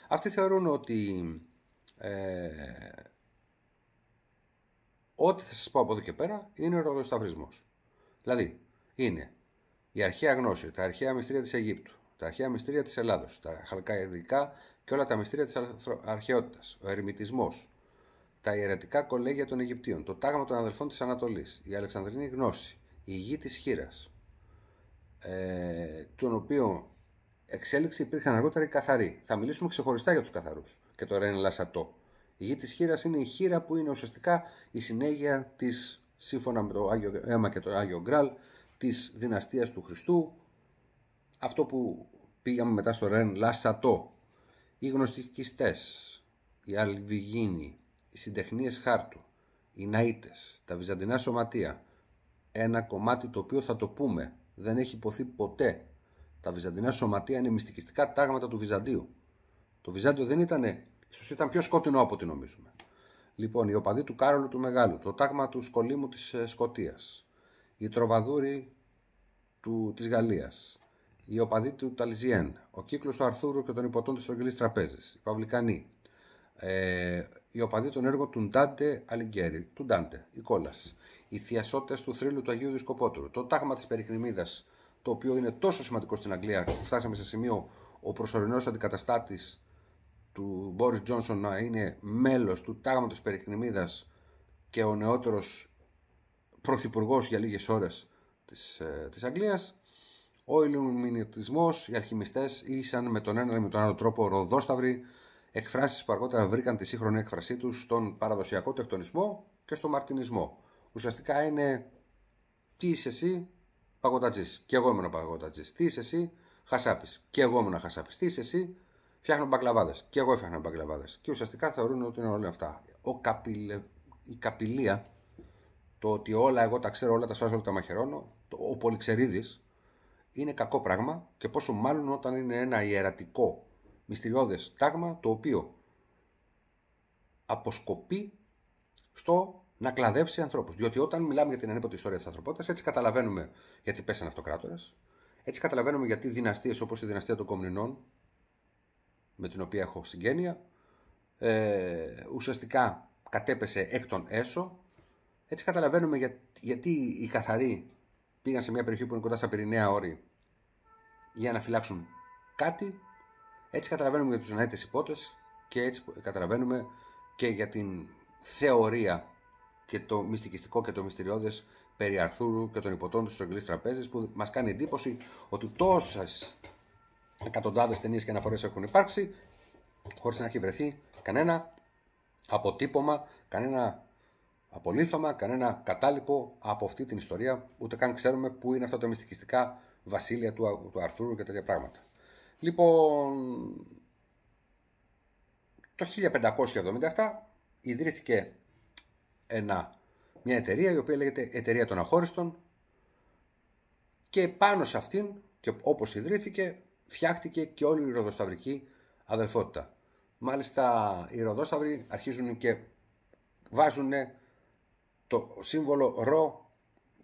αυτοί θεωρούν ότι. Ε, ό,τι θα σας πω από εδώ και πέρα είναι ο ροδοσταυρισμός. Δηλαδή, είναι η αρχαία γνώση, τα αρχαία μυστήρια της Αιγύπτου, τα αρχαία μυστήρια της Ελλάδος, τα χαλκαϊδικά και όλα τα μυστήρια της αρχαιότητας, ο ερμητισμό, τα ιερατικά κολέγια των Αιγυπτίων, το τάγμα των αδελφών της Ανατολής, η Αλεξανδρίνη γνώση, η γη της χείρας, ε, τον οποίο εξέλιξη υπήρχαν αργότερα οι καθαροί. Θα μιλήσουμε ξεχωριστά για τους καθαρούς και το Ρεν Λασατό. Η γη της χείρας είναι η χείρα που είναι ουσιαστικά η συνέχεια της, σύμφωνα με το Άγιο Έμα και το Άγιο Γκράλ, της δυναστείας του Χριστού, αυτό που πήγαμε μετά στο Ρεν Λασατό. Οι γνωστικιστές, οι Αλβιγίνοι, οι συντεχνίες χάρτου, οι ναΐτες, τα βυζαντινά σωματεία. Ένα κομμάτι το οποίο θα το πούμε, δεν έχει υποθεί ποτέ. Τα βυζαντινά σωματεία είναι μυστικιστικά τάγματα του Βυζαντίου. Το Βυζάντιο δεν ήταν, ίσως ήταν πιο σκοτεινό από ό,τι νομίζουμε. Λοιπόν, οι οπαδοί του Κάρολου του Μεγάλου, το τάγμα του Σκολίμου της ε, Σκοτίας, οι τροβαδούροι της Γαλλίας, οι οπαδοί του Ταλιζιέν, ο κύκλος του Αρθούρου και των υποτών της Ογγελή Τραπέζης, οι Παυλικανοί, ε, η οπαδοί των έργων του Ντάντε Αλιγκέρι, του Ντάντε, η κόλλα. Οι θειασότες του θρύλου του Αγίου Δισκοπότρου. Το τάγμα της Περικνημίδας, το οποίο είναι τόσο σημαντικό στην Αγγλία που φτάσαμε σε σημείο ο προσωρινός αντικαταστάτης του Μπόρις Τζόνσον να είναι μέλος του τάγματος Περικνημίδας και ο νεότερος πρωθυπουργός για λίγες ώρες της ε, Αγγλίας. Ο Ιλουμινιτισμός, οι αρχημιστέ ήσαν με τον ένα ή με τον άλλο τρόπο ροδόσταυροι εκφράσεις που αργότερα βρήκαν τη σύγχρονη έκφρασή τους στον παραδοσιακό τεκτονισμό και στον μαρτινισμό. Ουσιαστικά είναι τι είσαι εσύ, παγκοτατζή. Και εγώ ήμουν παγκοτατζή. Τι είσαι εσύ, χασάπης. Και εγώ ήμουν χασάπης. Τι είσαι εσύ, φτιάχνω μπακλαβάδες. Και εγώ έφτιαχνα μπακλαβάδες. Και ουσιαστικά θεωρούν ότι είναι όλα αυτά. Ο καπηλε... Η καπηλεία, το ότι όλα εγώ τα ξέρω, όλα τα σφάζω, όλα τα μαχαιρώνω, το... ο πολυξερίδης είναι κακό πράγμα και πόσο μάλλον όταν είναι ένα ιερατικό μυστηριώδες τάγμα το οποίο αποσκοπεί στο να κλαδέψει ανθρώπους. Διότι όταν μιλάμε για την ανέποτη ιστορία της ανθρωπότητας, έτσι καταλαβαίνουμε γιατί πέσανε αυτοκράτορες, έτσι καταλαβαίνουμε γιατί δυναστείες όπως η δυναστεία των Κομνηνών, με την οποία έχω συγγένεια, ε, ουσιαστικά κατέπεσε εκ των έσω. Έτσι καταλαβαίνουμε για, γιατί οι καθαροί πήγαν σε μια περιοχή που είναι κοντά στα Πυρηναία όρη για να φυλάξουν κάτι έτσι καταλαβαίνουμε για τους Ναίτες υπότες και έτσι καταλαβαίνουμε και για την θεωρία και το μυστικιστικό και το μυστηριώδες περί Αρθούρου και των υποτών του στρογγυλής τραπέζης που μας κάνει εντύπωση ότι τόσες εκατοντάδες ταινίες και αναφορές έχουν υπάρξει χωρίς να έχει βρεθεί κανένα αποτύπωμα, κανένα απολύθωμα, κανένα κατάλοιπο από αυτή την ιστορία, ούτε καν ξέρουμε πού είναι αυτά τα μυστικιστικά βασίλεια του, του Αρθούρου και τέτοια πράγματα. Λοιπόν, το 1577 ιδρύθηκε ένα, μια εταιρεία η οποία λέγεται Εταιρεία των Αχώριστων και πάνω σε αυτήν και όπως ιδρύθηκε φτιάχτηκε και όλη η ροδοσταυρική αδελφότητα. Μάλιστα οι ροδόσταυροι αρχίζουν και βάζουν το σύμβολο ρο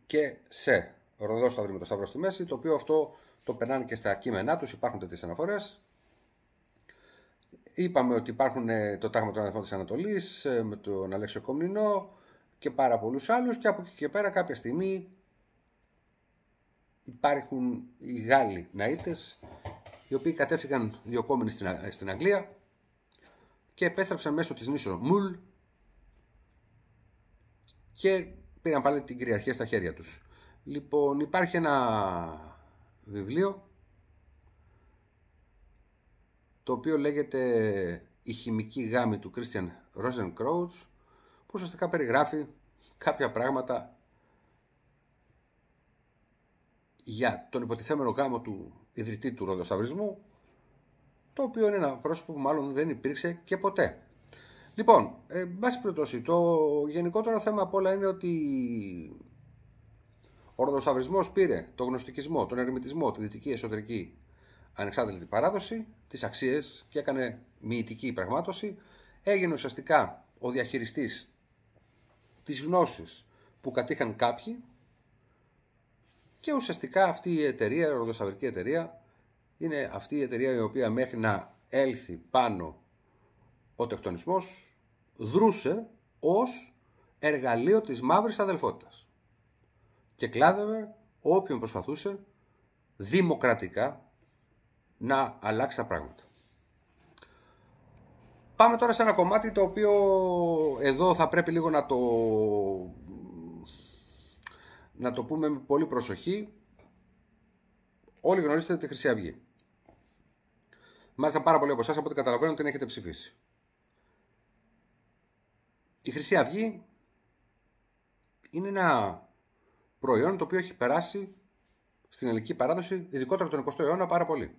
και σε. Ροδόσταυροι με το σταυρό στη μέση, το οποίο αυτό το περνάνε και στα κείμενά τους, υπάρχουν τέτοιες αναφορές. Είπαμε ότι υπάρχουν ε, το τάγμα των αδερφών της Ανατολής ε, με τον Αλέξιο Κομνηνό και πάρα πολλούς άλλους και από εκεί και πέρα κάποια στιγμή υπάρχουν οι Γάλλοι ναΐτες οι οποίοι κατέφυγαν διοκόμενοι στην Αγγλία και επέστρεψαν μέσω της νήσου Μουλ και πήραν πάλι την κυριαρχία στα χέρια τους. Λοιπόν, υπάρχει ένα βιβλίο το οποίο λέγεται «Η χημική γάμη» του Christian Rosenkrouz που ουσιαστικά περιγράφει κάποια πράγματα για τον υποτιθέμενο γάμο του ιδρυτή του Ροδοσταυρισμού το οποίο είναι ένα πρόσωπο που μάλλον δεν υπήρξε και ποτέ. Λοιπόν, ε, εν πάση περιπτώσει, το γενικότερο θέμα απ' όλα είναι ότι ο Ροδοσταυρισμό πήρε τον γνωστικισμό, τον ερμητισμό, τη δυτική εσωτερική ανεξάρτητη παράδοση, τις αξίες και έκανε μυητική πραγμάτωση. Έγινε ουσιαστικά ο διαχειριστής της γνώσης που κατήχαν κάποιοι και ουσιαστικά αυτή η εταιρεία, η Ροδοσταυρική εταιρεία, είναι αυτή η εταιρεία η οποία μέχρι να έλθει πάνω ο τεκτονισμός δρούσε ως εργαλείο της μαύρης αδελφότητας και κλάδευε όποιον προσπαθούσε δημοκρατικά να αλλάξει τα πράγματα. Πάμε τώρα σε ένα κομμάτι το οποίο εδώ θα πρέπει λίγο να το, να το πούμε με πολύ προσοχή. Όλοι γνωρίζετε τη Χρυσή Αυγή. Μάλιστα πάρα πολλοί από εσάς από ό,τι καταλαβαίνω την έχετε ψηφίσει. Η Χρυσή Αυγή είναι ένα προϊόν το οποίο έχει περάσει στην ελληνική παράδοση, ειδικότερα από τον 20ο αιώνα, πάρα πολύ.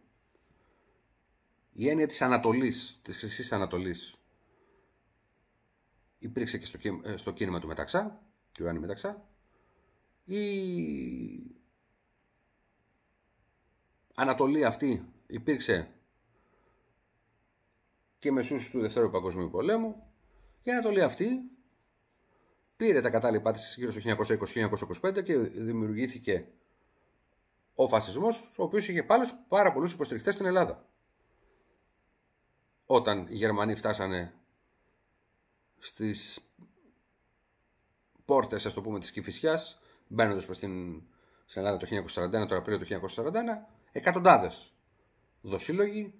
Η έννοια της Ανατολής, της χρυσής Ανατολής, υπήρξε και στο, ε, στο κίνημα του Μεταξά, του Ιωάννη Μεταξά, η Ανατολή αυτή υπήρξε και μεσούς του Δευτέρου Παγκοσμίου Πολέμου, η Ανατολή αυτή πήρε τα κατάλληλα τη γύρω στο 1920-1925 και δημιουργήθηκε ο φασισμός ο οποίος είχε πάλι πάρα πολλούς υποστηρικτές στην Ελλάδα. Όταν οι Γερμανοί φτάσανε στις πόρτες, ας το πούμε, της Κηφισιάς, μπαίνοντας προς την στην Ελλάδα το 1941, το Απρίλιο του 1941, εκατοντάδες, δοσύλλογοι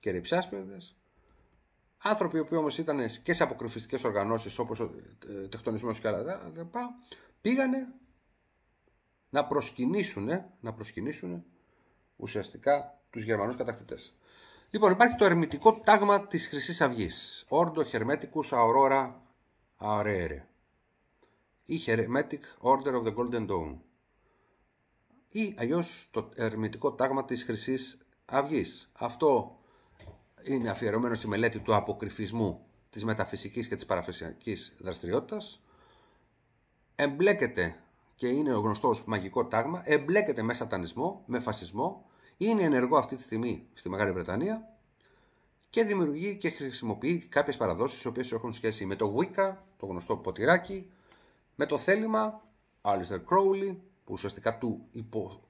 και ρεψιάσπιδες Άνθρωποι που όμως ήταν και σε αποκρυφιστικές οργανώσεις όπως ο ε, τεκτονισμός και άλλα, πήγανε να προσκυνήσουν, να προσκυνήσουν ουσιαστικά τους γερμανούς κατακτητές. Λοιπόν, υπάρχει το ερμητικό τάγμα της Χρυσής Αυγής. Ordo Hermeticus Aurora Αωρέρε. Ή Hermetic Order of the Golden Dawn. Ή αλλιώς το ερμητικό τάγμα της Χρυσής Αυγής. Αυτό είναι αφιερωμένο στη μελέτη του αποκρυφισμού της μεταφυσικής και της παραφυσιακής δραστηριότητας, εμπλέκεται και είναι ο γνωστός μαγικό τάγμα, εμπλέκεται με σατανισμό, με φασισμό, είναι ενεργό αυτή τη στιγμή στη Μεγάλη Βρετανία και δημιουργεί και χρησιμοποιεί κάποιες παραδόσεις οι οποίες έχουν σχέση με το Wicca, το γνωστό ποτηράκι, με το θέλημα Alistair Crowley, που ουσιαστικά του υπό...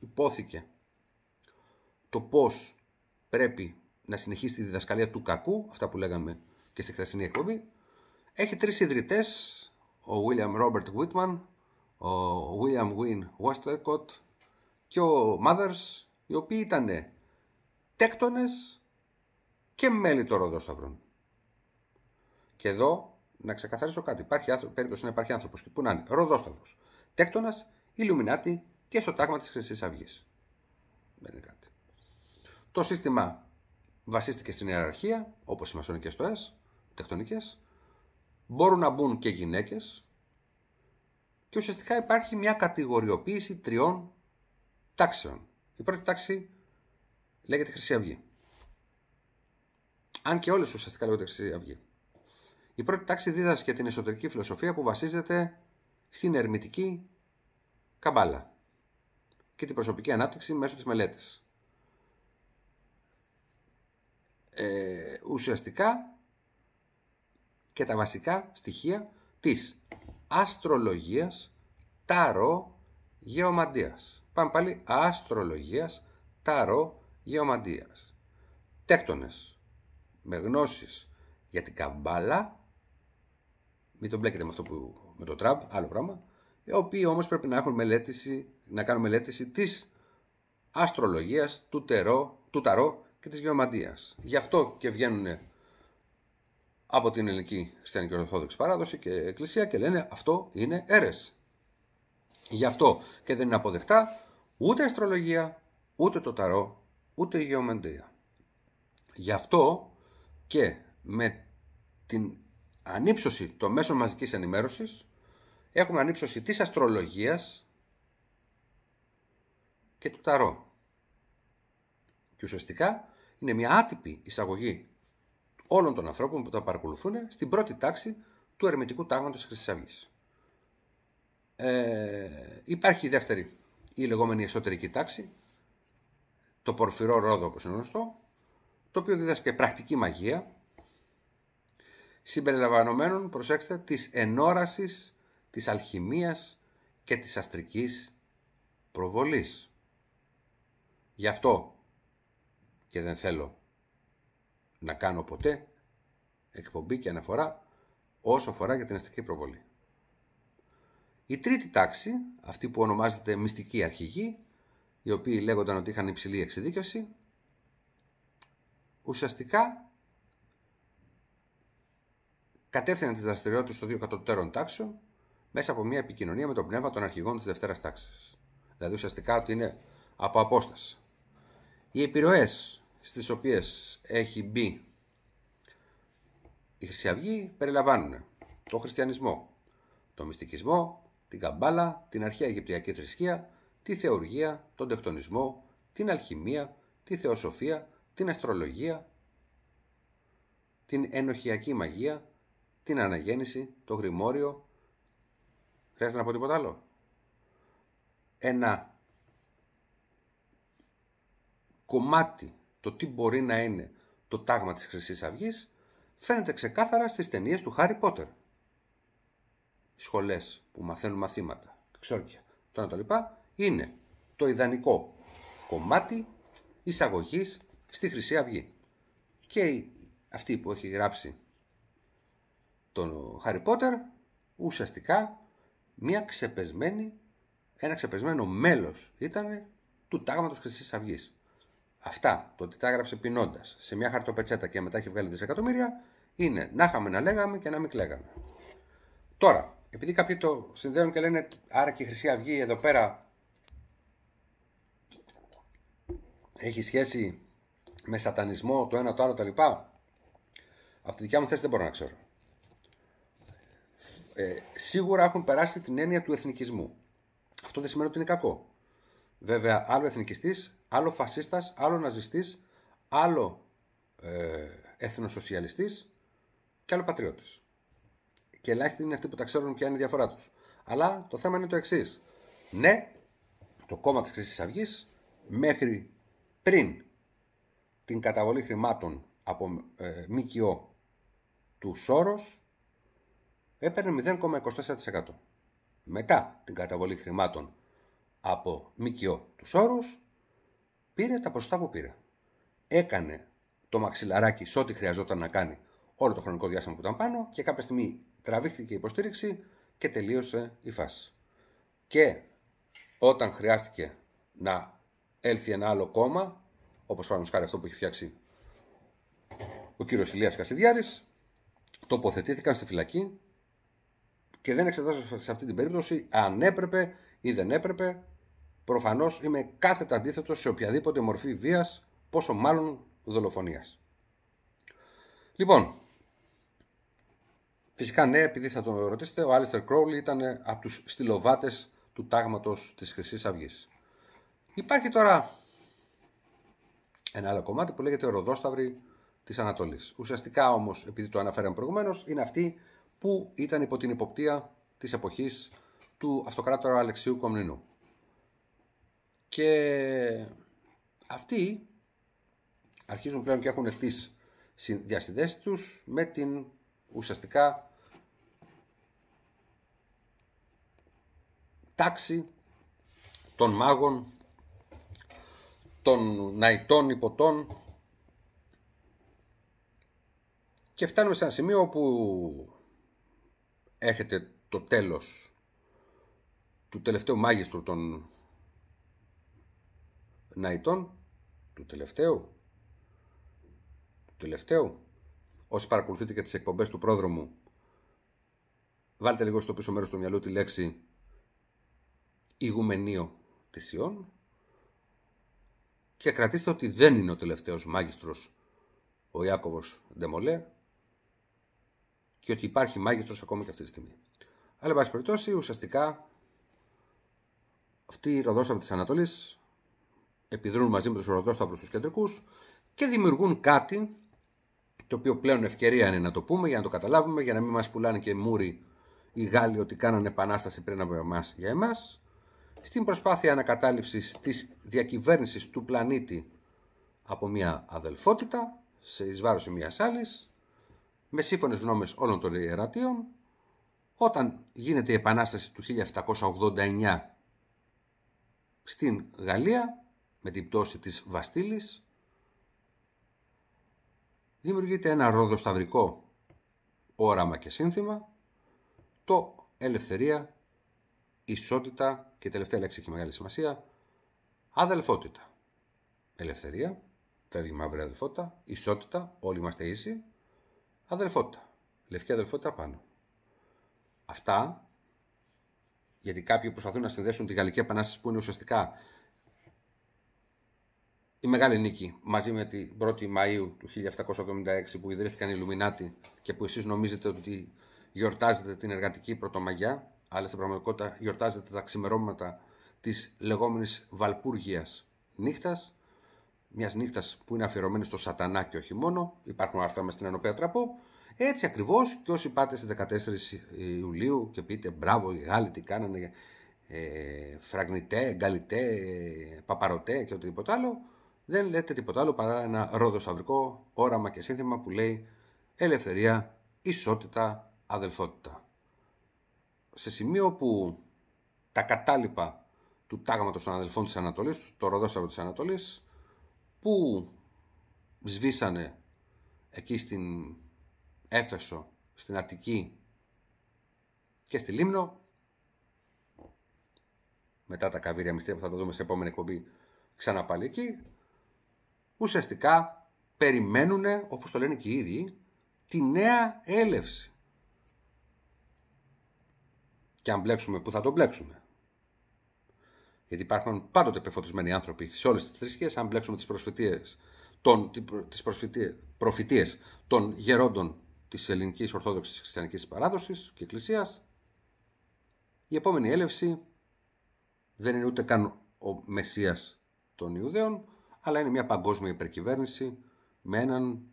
υπόθηκε το πώς πρέπει να συνεχίσει τη διδασκαλία του κακού, αυτά που λέγαμε και στη χθεσινή εκπομπή. Έχει τρεις ιδρυτές, ο William Robert Whitman, ο William Wynne Westcott και ο Mothers, οι οποίοι ήταν τέκτονες και μέλη των Ροδόσταυρων. Και εδώ να ξεκαθαρίσω κάτι. Υπάρχει άνθρωπο, περίπτωση να υπάρχει άνθρωπος που να είναι Ροδόσταυρος, Τέκτονας, Ιλουμινάτη και στο τάγμα της Χρυσής Αυγής. Δεν είναι κάτι. Το σύστημα βασίστηκε στην ιεραρχία, όπως οι μασονικές τοές, τεκτονικές. Μπορούν να μπουν και γυναίκες. Και ουσιαστικά υπάρχει μια κατηγοριοποίηση τριών τάξεων. Η πρώτη τάξη λέγεται Χρυσή Αυγή. Αν και όλες ουσιαστικά λέγονται Χρυσή Αυγή. Η πρώτη τάξη δίδασκε την εσωτερική φιλοσοφία που βασίζεται στην ερμητική καμπάλα και την προσωπική ανάπτυξη μέσω της μελέτης. ε, ουσιαστικά και τα βασικά στοιχεία της αστρολογίας, ταρό, γεωμαντίας. Πάμε πάλι αστρολογίας, ταρό, γεωμαντίας. Τέκτονες με γνώσεις για την καμπάλα, μην το μπλέκετε με αυτό που με το τραμπ, άλλο πράγμα, οι οποίοι όμως πρέπει να, έχουν μελέτηση, να κάνουν μελέτηση της αστρολογίας του, τερό, του ταρό και της Γεωμαντίας. Γι' αυτό και βγαίνουν από την ελληνική χριστιανική ορθόδοξη παράδοση και εκκλησία και λένε αυτό είναι αίρεση. Γι' αυτό και δεν είναι αποδεκτά ούτε αστρολογία, ούτε το ταρό, ούτε η γεωμαντία. Γι' αυτό και με την ανύψωση των μέσων μαζικής ενημέρωσης έχουμε ανύψωση της αστρολογίας και του ταρό. Και ουσιαστικά είναι μια άτυπη εισαγωγή όλων των ανθρώπων που τα παρακολουθούν στην πρώτη τάξη του ερμητικού τάγματος της ε, υπάρχει η δεύτερη, η λεγόμενη εσωτερική τάξη, το πορφυρό ρόδο όπως είναι γνωστό, το οποίο διδάσκει πρακτική μαγεία, συμπεριλαμβανομένων, προσέξτε, της ενόρασης, της αλχημίας και της αστρικής προβολής. Γι' αυτό και δεν θέλω να κάνω ποτέ εκπομπή και αναφορά όσο αφορά για την αστική προβολή. Η τρίτη τάξη, αυτή που ονομάζεται μυστική αρχηγή, οι οποίοι λέγονταν ότι είχαν υψηλή εξειδίκευση, ουσιαστικά κατεύθυναν τις δραστηριότητες των δύο κατωτέρων τάξεων μέσα από μια επικοινωνία με το πνεύμα των αρχηγών της δευτέρας τάξης. Δηλαδή ουσιαστικά ότι είναι από απόσταση. Οι επιρροές στις οποίες έχει μπει η Χρυσή Αυγή περιλαμβάνουν το χριστιανισμό, το μυστικισμό, την καμπάλα, την αρχαία Αιγυπτιακή θρησκεία, τη θεουργία, τον τεκτονισμό, την αλχημία, τη θεοσοφία, την αστρολογία, την ενοχιακή μαγεία, την αναγέννηση, το γρημόριο. Χρειάζεται να πω τίποτα άλλο. Ένα κομμάτι το τι μπορεί να είναι το τάγμα της χρυσής αυγής φαίνεται ξεκάθαρα στις ταινίες του Χάρι Πότερ. Σχολές που μαθαίνουν μαθήματα, ξόρκια, το τα λοιπά, είναι το ιδανικό κομμάτι εισαγωγής στη Χρυσή Αυγή. Και αυτή που έχει γράψει τον Χάρι Πότερ ουσιαστικά μια ξεπεσμένη, ένα ξεπεσμένο μέλος ήταν του τάγματος χρυσής Αυγής. Αυτά, το ότι τα έγραψε πεινώντας σε μια χαρτοπετσέτα και μετά έχει βγάλει δισεκατομμύρια, είναι να είχαμε να λέγαμε και να μην κλαίγαμε. Τώρα, επειδή κάποιοι το συνδέουν και λένε άρα και η Χρυσή Αυγή εδώ πέρα έχει σχέση με σατανισμό το ένα το άλλο τα λοιπά, Από τη δικιά μου θέση δεν μπορώ να ξέρω. Ε, σίγουρα έχουν περάσει την έννοια του εθνικισμού. Αυτό δεν σημαίνει ότι είναι κακό. Βέβαια, άλλο εθνικιστής, άλλο φασίστας, άλλο ναζιστής, άλλο ε, εθνοσοσιαλιστής και άλλο πατριώτης. Και ελάχιστοι είναι αυτοί που τα ξέρουν ποια είναι η διαφορά τους. Αλλά το θέμα είναι το εξής. Ναι, το κόμμα της Χρυσής Αυγής μέχρι πριν την καταβολή χρημάτων από ε, ΜΚΟ του Σόρος έπαιρνε 0,24%. Μετά την καταβολή χρημάτων από ΜΚΟ τους όρους, πήρε τα ποσοστά που πήρε. Έκανε το μαξιλαράκι σε ό,τι χρειαζόταν να κάνει όλο το χρονικό διάστημα που ήταν πάνω και κάποια στιγμή τραβήχθηκε η υποστήριξη και τελείωσε η φάση. Και όταν χρειάστηκε να έλθει ένα άλλο κόμμα, όπως παραδείγματος χάρη αυτό που έχει φτιάξει ο κύριος Ηλίας Κασιδιάρης, τοποθετήθηκαν στη φυλακή και δεν εξετάζω σε αυτή την περίπτωση αν έπρεπε ή δεν έπρεπε Προφανώς είμαι κάθετα αντίθετο σε οποιαδήποτε μορφή βίας, πόσο μάλλον δολοφονίας. Λοιπόν, φυσικά ναι, επειδή θα τον ρωτήσετε, ο Άλιστερ Κρόουλι ήταν από τους στυλοβάτες του τάγματος της Χρυσής Αυγής. Υπάρχει τώρα ένα άλλο κομμάτι που λέγεται Ροδόσταυρη της Ανατολής. Ουσιαστικά όμως, επειδή το αναφέραμε προηγουμένως, είναι αυτή που ήταν υπό την υποπτία της εποχής του αυτοκράτορα Αλεξίου Κομνίνου. Και αυτοί αρχίζουν πλέον και έχουν τις διασυνδέσεις τους με την ουσιαστικά τάξη των μάγων, των ναητών υποτών και φτάνουμε σε ένα σημείο όπου έρχεται το τέλος του τελευταίου μάγιστρου των Ναϊτών, του τελευταίου, του τελευταίου. Όσοι παρακολουθείτε και τις εκπομπές του πρόδρομου, βάλτε λίγο στο πίσω μέρος του μυαλού τη λέξη ηγουμενίο της Ιών και κρατήστε ότι δεν είναι ο τελευταίος μάγιστρος ο Ιάκωβος Ντεμολέ και ότι υπάρχει μάγιστρος ακόμα και αυτή τη στιγμή. Αλλά, εν πάση περιπτώσει, ουσιαστικά αυτή η ροδόσα της Ανατολής επιδρούν μαζί με τους οροδόσταυρους τους κεντρικούς και δημιουργούν κάτι το οποίο πλέον ευκαιρία είναι να το πούμε για να το καταλάβουμε, για να μην μας πουλάνε και μούροι οι Γάλλοι ότι κάνανε επανάσταση πριν από αδελφότητα. Σε σβάρωση μια άλλη. Μεσί φωλε γνώμε όλων των ειρετίων. Όταν γίνεται για εμάς στην προσπάθεια ανακατάληψης της διακυβέρνησης του πλανήτη από μια αδελφότητα σε εις μια μιας άλλης με σύμφωνες γνώμες όλων των ιερατείων όταν γίνεται η επανάσταση του 1789 στην Γαλλία με την πτώση της Βαστίλης, δημιουργείται ένα ροδοσταυρικό όραμα και σύνθημα, το ελευθερία, ισότητα και τελευταία λέξη έχει μεγάλη σημασία, αδελφότητα. Ελευθερία, φεύγει μαύρη αδελφότητα, ισότητα, όλοι είμαστε ίσοι, αδελφότητα, λευκή αδελφότητα πάνω. Αυτά, γιατί κάποιοι προσπαθούν να συνδέσουν τη Γαλλική Επανάσταση που είναι ουσιαστικά η Μεγάλη Νίκη μαζί με την 1η Μαΐου του 1776 που ιδρύθηκαν οι Λουμινάτοι και που εσείς νομίζετε ότι γιορτάζετε την εργατική πρωτομαγιά αλλά στην πραγματικότητα γιορτάζετε τα ξημερώματα της λεγόμενης Βαλπούργιας νύχτας μιας νύχτας που είναι αφιερωμένη στο Σατανά και όχι μόνο, υπάρχουν άρθρα μες στην Ενωπαία Τραπό. Έτσι ακριβώς και όσοι πάτε στις 14 Ιουλίου και πείτε μπράβο, οι Γάλλοι τι κάνανε, ε, φραγνητέ, γκαλιτέ, ε, παπαροτέ και οτιδήποτε άλλο, δεν λέτε τίποτα άλλο παρά ένα ροδοσαυρικό όραμα και σύνθημα που λέει ελευθερία, ισότητα, αδελφότητα. Σε σημείο που τα κατάλοιπα του τάγματος των αδελφών της Ανατολής, το ροδόσαυρο της Ανατολής, που σβήσανε εκεί στην Έφεσο, στην Αττική και στη Λίμνο, μετά τα καβίρια μυστήρια που θα τα δούμε σε επόμενη εκπομπή ξανά πάλι εκεί, ουσιαστικά περιμένουν, όπως το λένε και οι ίδιοι, τη νέα έλευση. Και αν μπλέξουμε, πού θα το μπλέξουμε. Γιατί υπάρχουν πάντοτε πεφωτισμένοι άνθρωποι σε όλες τις θρησκείες, αν μπλέξουμε τις προσφυτίες, των, τις προφητείες των γερόντων της ελληνικής ορθόδοξης χριστιανικής παράδοσης και εκκλησίας, η επόμενη έλευση δεν είναι ούτε καν ο Μεσσίας των Ιουδαίων, αλλά είναι μια παγκόσμια υπερκυβέρνηση με έναν,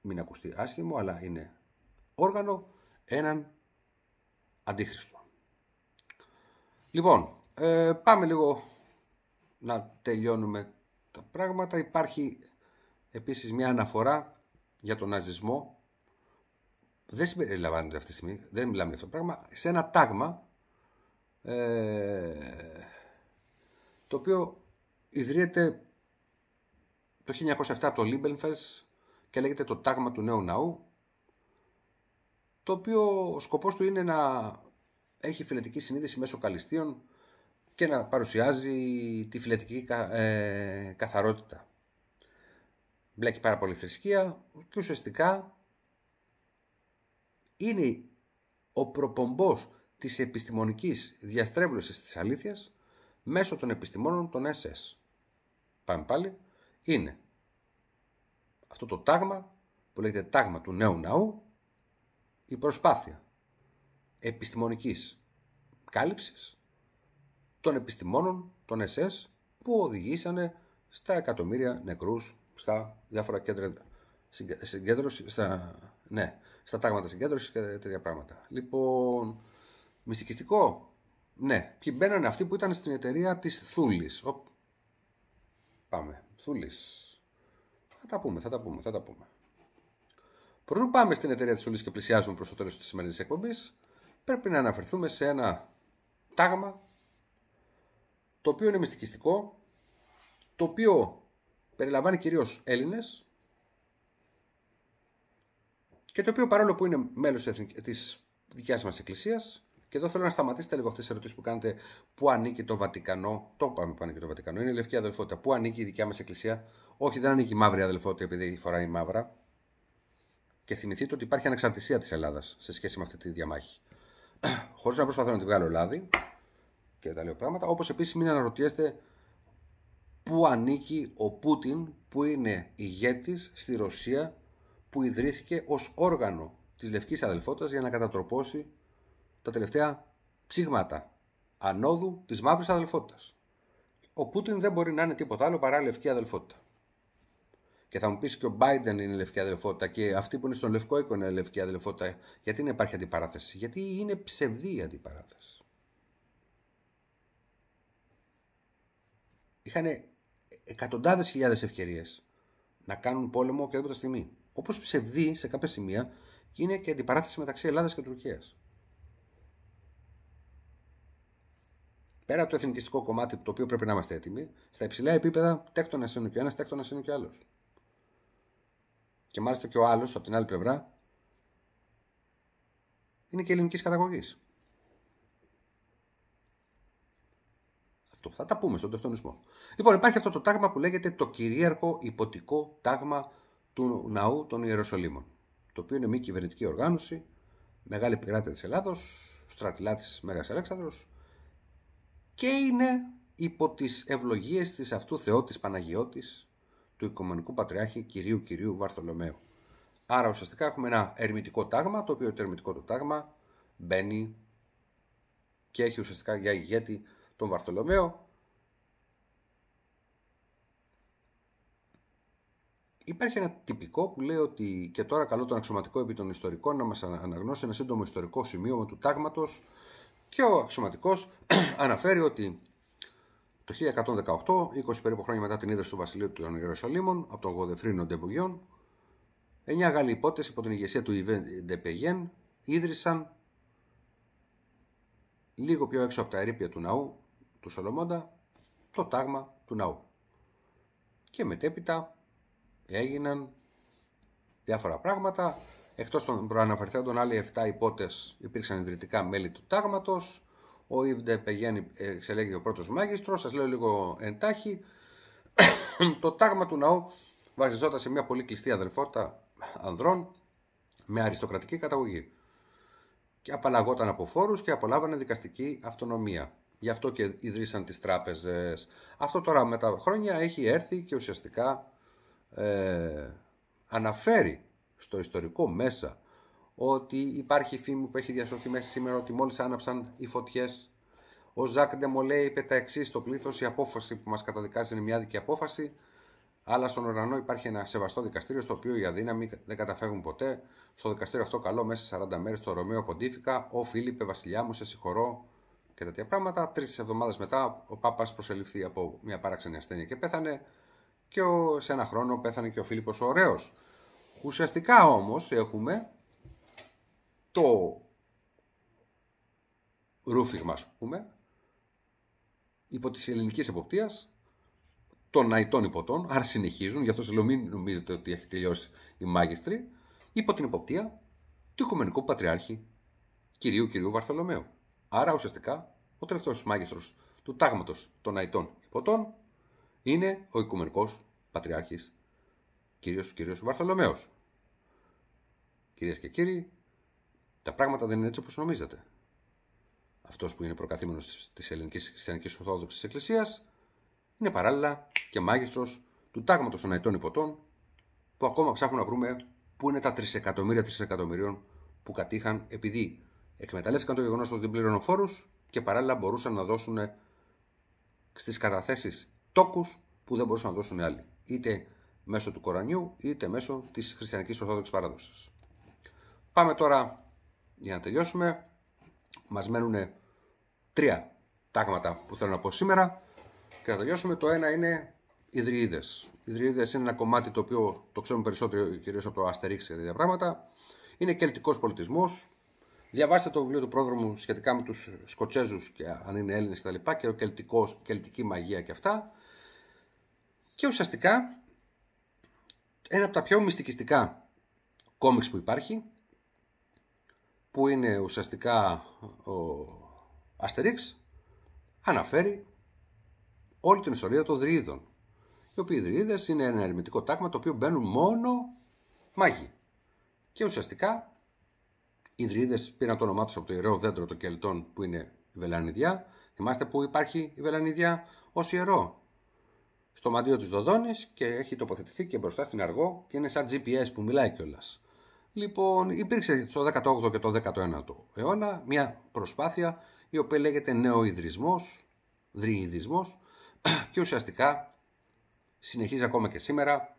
μην ακουστεί άσχημο, αλλά είναι όργανο, έναν αντίχριστο. Λοιπόν, ε, πάμε λίγο να τελειώνουμε τα πράγματα. Υπάρχει επίσης μια αναφορά για τον ναζισμό. Δεν συμπεριλαμβάνεται αυτή τη στιγμή, δεν μιλάμε για αυτό το πράγμα. Σε ένα τάγμα ε, το οποίο ιδρύεται το 1907 από το Λίμπελφες και λέγεται το τάγμα του νέου ναού το οποίο ο σκοπός του είναι να έχει φιλετική συνείδηση μέσω καλυστίων και να παρουσιάζει τη φιλετική ε, καθαρότητα. Μπλέκει πάρα πολύ θρησκεία και ουσιαστικά είναι ο προπομπός της επιστημονικής διαστρέβλωσης της αλήθειας μέσω των επιστημόνων των SS πάμε πάλι, είναι αυτό το τάγμα που λέγεται τάγμα του νέου ναού, η προσπάθεια επιστημονικής κάλυψης των επιστημόνων, των ΕΣΕΣ, που οδηγήσανε στα εκατομμύρια νεκρούς στα διάφορα κέντρα συγκέντρωση, στα, ναι, στα τάγματα συγκέντρωσης και τέτοια πράγματα. Λοιπόν, μυστικιστικό, ναι. και μπαίνανε αυτοί που ήταν στην εταιρεία της Θούλης, Πάμε. Θούλης. Θα τα πούμε, θα τα πούμε, θα τα πούμε. Πριν πάμε στην εταιρεία της Θούλη και πλησιάζουμε προς το τέλος της σημερινής εκπομπής, πρέπει να αναφερθούμε σε ένα τάγμα το οποίο είναι μυστικιστικό, το οποίο περιλαμβάνει κυρίως Έλληνες και το οποίο παρόλο που είναι μέλος της δικιάς μας εκκλησίας και εδώ θέλω να σταματήσετε λίγο αυτές τις ερωτήσεις που κάνετε. Πού ανήκει το Βατικανό, το είπαμε που ανήκει το Βατικανό, είναι η λευκή αδελφότητα. Πού ανήκει η δικιά μας εκκλησία, Όχι, δεν ανήκει η μαύρη αδελφότητα επειδή φοράει μαύρα. Και θυμηθείτε ότι υπάρχει ανεξαρτησία της Ελλάδας σε σχέση με αυτή τη διαμάχη. Χωρίς να προσπαθώ να τη βγάλω λάδι και τα λέω πράγματα, όπως επίσης μην αναρωτιέστε πού ανήκει ο Πούτιν που είναι ηγέτης στη Ρωσία που ειναι ηγετη στη ρωσια που ιδρυθηκε ως όργανο της Λευκής Αδελφότητας για να κατατροπώσει τα τελευταία ψήγματα ανόδου της μαύρης αδελφότητας. Ο Πούτιν δεν μπορεί να είναι τίποτα άλλο παρά λευκή αδελφότητα. Και θα μου πεις και ο Biden είναι λευκή αδελφότητα και αυτοί που είναι στον λευκό οίκο είναι λευκή αδελφότητα. Γιατί δεν υπάρχει αντιπαράθεση, Γιατί είναι ψευδή η αντιπαράθεση. Είχαν εκατοντάδες χιλιάδες ευκαιρίες να κάνουν πόλεμο οποιαδήποτε στιγμή. Όπως ψευδή σε κάποια σημεία είναι και αντιπαράθεση μεταξύ Ελλάδας και Τουρκίας. Πέρα από το εθνικιστικό κομμάτι, το οποίο πρέπει να είμαστε έτοιμοι, στα υψηλά επίπεδα τέκτονα είναι και ο ένας, τέκτονα είναι και άλλος. Και μάλιστα και ο άλλος, από την άλλη πλευρά, είναι και ελληνικής καταγωγής. Αυτό θα τα πούμε στον τευτονισμό. Λοιπόν, υπάρχει αυτό το τάγμα που λέγεται το κυρίαρχο υποτικό τάγμα του ναού των Ιεροσολύμων. Το οποίο είναι μη κυβερνητική οργάνωση, μεγάλη επικράτεια της Ελλάδος, τη Μέγας Αλέξανδρος, και είναι υπό τις ευλογίες της αυτού Θεότης Παναγιώτης του Οικομενικού Πατριάρχη κυρίου κυρίου Βαρθολομαίου. Άρα ουσιαστικά έχουμε ένα ερμητικό τάγμα, το οποίο το ερμητικό το τάγμα μπαίνει και έχει ουσιαστικά για ηγέτη τον Βαρθολομαίο. Υπάρχει ένα τυπικό που λέει ότι και τώρα καλό τον αξιωματικό επί των ιστορικών να μας αναγνώσει ένα σύντομο ιστορικό σημείωμα του τάγματος και ο αξιωματικός αναφέρει ότι το 1118, 20 περίπου χρόνια μετά την ίδρυση του βασιλείου του Ιερουσαλήμων από τον Γοδεφρίνο Ντεμπουγιόν, εννιά Γάλλοι υπότες υπό την ηγεσία του Ιβέν Ντεπεγέν ίδρυσαν λίγο πιο έξω από τα ερήπια του ναού του Σολομώντα το τάγμα του ναού. Και μετέπειτα έγιναν διάφορα πράγματα Εκτός των προαναφερθέντων, άλλοι 7 υπότες υπήρξαν ιδρυτικά μέλη του τάγματος. Ο Ιβντε Πεγέννη ε, εξελέγει ο πρώτος μάγιστρος. Σας λέω λίγο εντάχει. το τάγμα του ναού βασιζόταν σε μια πολύ κλειστή αδελφότητα ανδρών με αριστοκρατική καταγωγή. Και απαλλαγόταν από φόρους και απολάβανε δικαστική αυτονομία. Γι' αυτό και ιδρύσαν τις τράπεζες. Αυτό τώρα με τα χρόνια έχει έρθει και ουσιαστικά ε, αναφέρει στο ιστορικό μέσα ότι υπάρχει φήμη που έχει διασωθεί μέχρι σήμερα ότι μόλις άναψαν οι φωτιές ο Ζακ Ντεμολέ είπε τα εξής στο πλήθος η απόφαση που μας καταδικάζει είναι μια δική απόφαση αλλά στον ουρανό υπάρχει ένα σεβαστό δικαστήριο στο οποίο οι αδύναμοι δεν καταφεύγουν ποτέ. Στο δικαστήριο αυτό καλό μέσα σε 40 μέρες, στο Ρωμαίο Ποντίφικα. Ο Φίλιππε Βασιλιά μου, σε συγχωρώ και τέτοια πράγματα. Τρεις εβδομάδες μετά ο Πάπας προσελήφθη από μια παράξενη ασθένεια και πέθανε. Και σε ένα χρόνο πέθανε και ο Φίλιππος ο Ωραίος Ουσιαστικά όμως έχουμε το ρούφιγμα, ας πούμε, υπό της ελληνικής εποπτείας, των ναϊτών υποτών, άρα συνεχίζουν, γι' αυτό σε λέω μην νομίζετε ότι έχει τελειώσει η μάγιστρη, υπό την εποπτεία του Οικουμενικού Πατριάρχη κυρίου κυρίου Βαρθολομαίου. Άρα ουσιαστικά ο τελευταίος μάγιστρος του τάγματος των ναϊτών υποτών είναι ο Οικουμενικός Πατριάρχης κυρίως, κυρίως ο Βαρθολομέος. Κυρίες και κύριοι, τα πράγματα δεν είναι έτσι όπως νομίζετε. Αυτός που είναι προκαθήμενος της ελληνικής χριστιανικής ορθόδοξης εκκλησίας είναι παράλληλα και μάγιστρος του τάγματος των Αιτών υποτών που ακόμα ψάχνουν να βρούμε πού είναι τα τρισεκατομμύρια τρισεκατομμυρίων που κατήχαν επειδή εκμεταλλεύτηκαν το γεγονός ότι δεν και παράλληλα μπορούσαν να δώσουν στις καταθέσεις τόκους που δεν μπορούσαν να δώσουν άλλοι. Είτε μέσω του Κορανιού είτε μέσω της χριστιανικής ορθόδοξης παράδοσης. Πάμε τώρα για να τελειώσουμε. Μας μένουν τρία τάγματα που θέλω να πω σήμερα και να τελειώσουμε. Το ένα είναι οι ιδριίδες. Οι ιδριίδες είναι ένα κομμάτι το οποίο το ξέρουμε περισσότερο κυρίως από το Αστερίξ και τέτοια πράγματα. Είναι κελτικός πολιτισμός. Διαβάστε το βιβλίο του πρόδρομου σχετικά με τους Σκοτσέζους και αν είναι Έλληνες κτλ. Και, τα λοιπά, και ο κελτικός, κελτική μαγεία και αυτά. Και ουσιαστικά ένα από τα πιο μυστικιστικά κόμιξ που υπάρχει που είναι ουσιαστικά ο Αστερίξ αναφέρει όλη την ιστορία των δρυίδων. Οι οποίοι είναι ένα ερμητικό τάγμα το οποίο μπαίνουν μόνο μάγοι. Και ουσιαστικά οι δρυίδες πήραν το όνομά τους από το ιερό δέντρο των κελτών που είναι η Βελανιδιά. Θυμάστε που υπάρχει η Βελανιδιά ως ιερό στο μαντίο της Δοδόνης και έχει τοποθετηθεί και μπροστά στην αργό και είναι σαν GPS που μιλάει κιόλας. Λοιπόν, υπήρξε το 18ο και το 19ο αιώνα μια προσπάθεια η οποία λέγεται νεοϊδρισμός, δριειδισμός και ουσιαστικά συνεχίζει ακόμα και σήμερα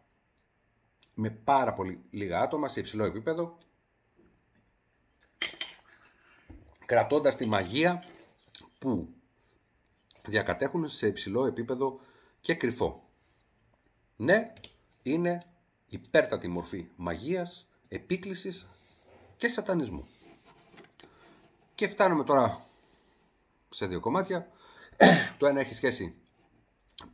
με πάρα πολύ λίγα άτομα σε υψηλό επίπεδο κρατώντας τη μαγεία που διακατέχουν σε υψηλό επίπεδο και κρυφό. Ναι, είναι υπέρτατη μορφή μαγείας, επίκλησης και σατανισμού. Και φτάνουμε τώρα σε δύο κομμάτια. Το ένα έχει σχέση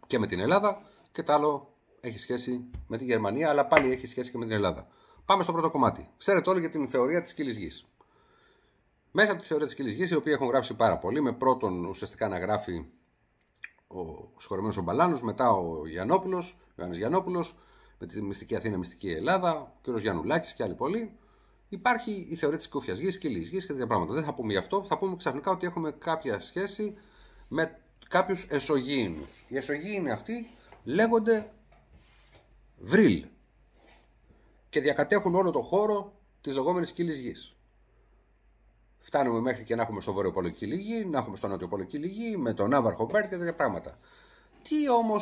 και με την Ελλάδα και το άλλο έχει σχέση με την Γερμανία, αλλά πάλι έχει σχέση και με την Ελλάδα. Πάμε στο πρώτο κομμάτι. Ξέρετε όλοι για την θεωρία της κύλης γης. Μέσα από τη θεωρία της κύλης γης, η οποία έχουν γράψει πάρα πολύ, με πρώτον ουσιαστικά να γράφει ο συγχωρεμένος ο Μπαλάνος, μετά ο Γιανόπουλο, ο Γιάννη Γιανόπουλο, με τη μυστική Αθήνα, μυστική Ελλάδα, ο κ. Γιανουλάκη και άλλοι πολλοί. Υπάρχει η θεωρία της κούφια γης και λύση γης και τέτοια πράγματα. Δεν θα πούμε γι' αυτό. Θα πούμε ξαφνικά ότι έχουμε κάποια σχέση με κάποιους εσωγήινους. Οι εσωγήινοι αυτοί λέγονται βρύλ και διακατέχουν όλο το χώρο της λεγόμενης κύλης γης. Φτάνουμε μέχρι και να έχουμε στο βορειοπολική λιγή, να έχουμε στο νότιοπολική λιγή, με τον Άβαρχο Μπέρτ και τέτοια πράγματα. Τι όμως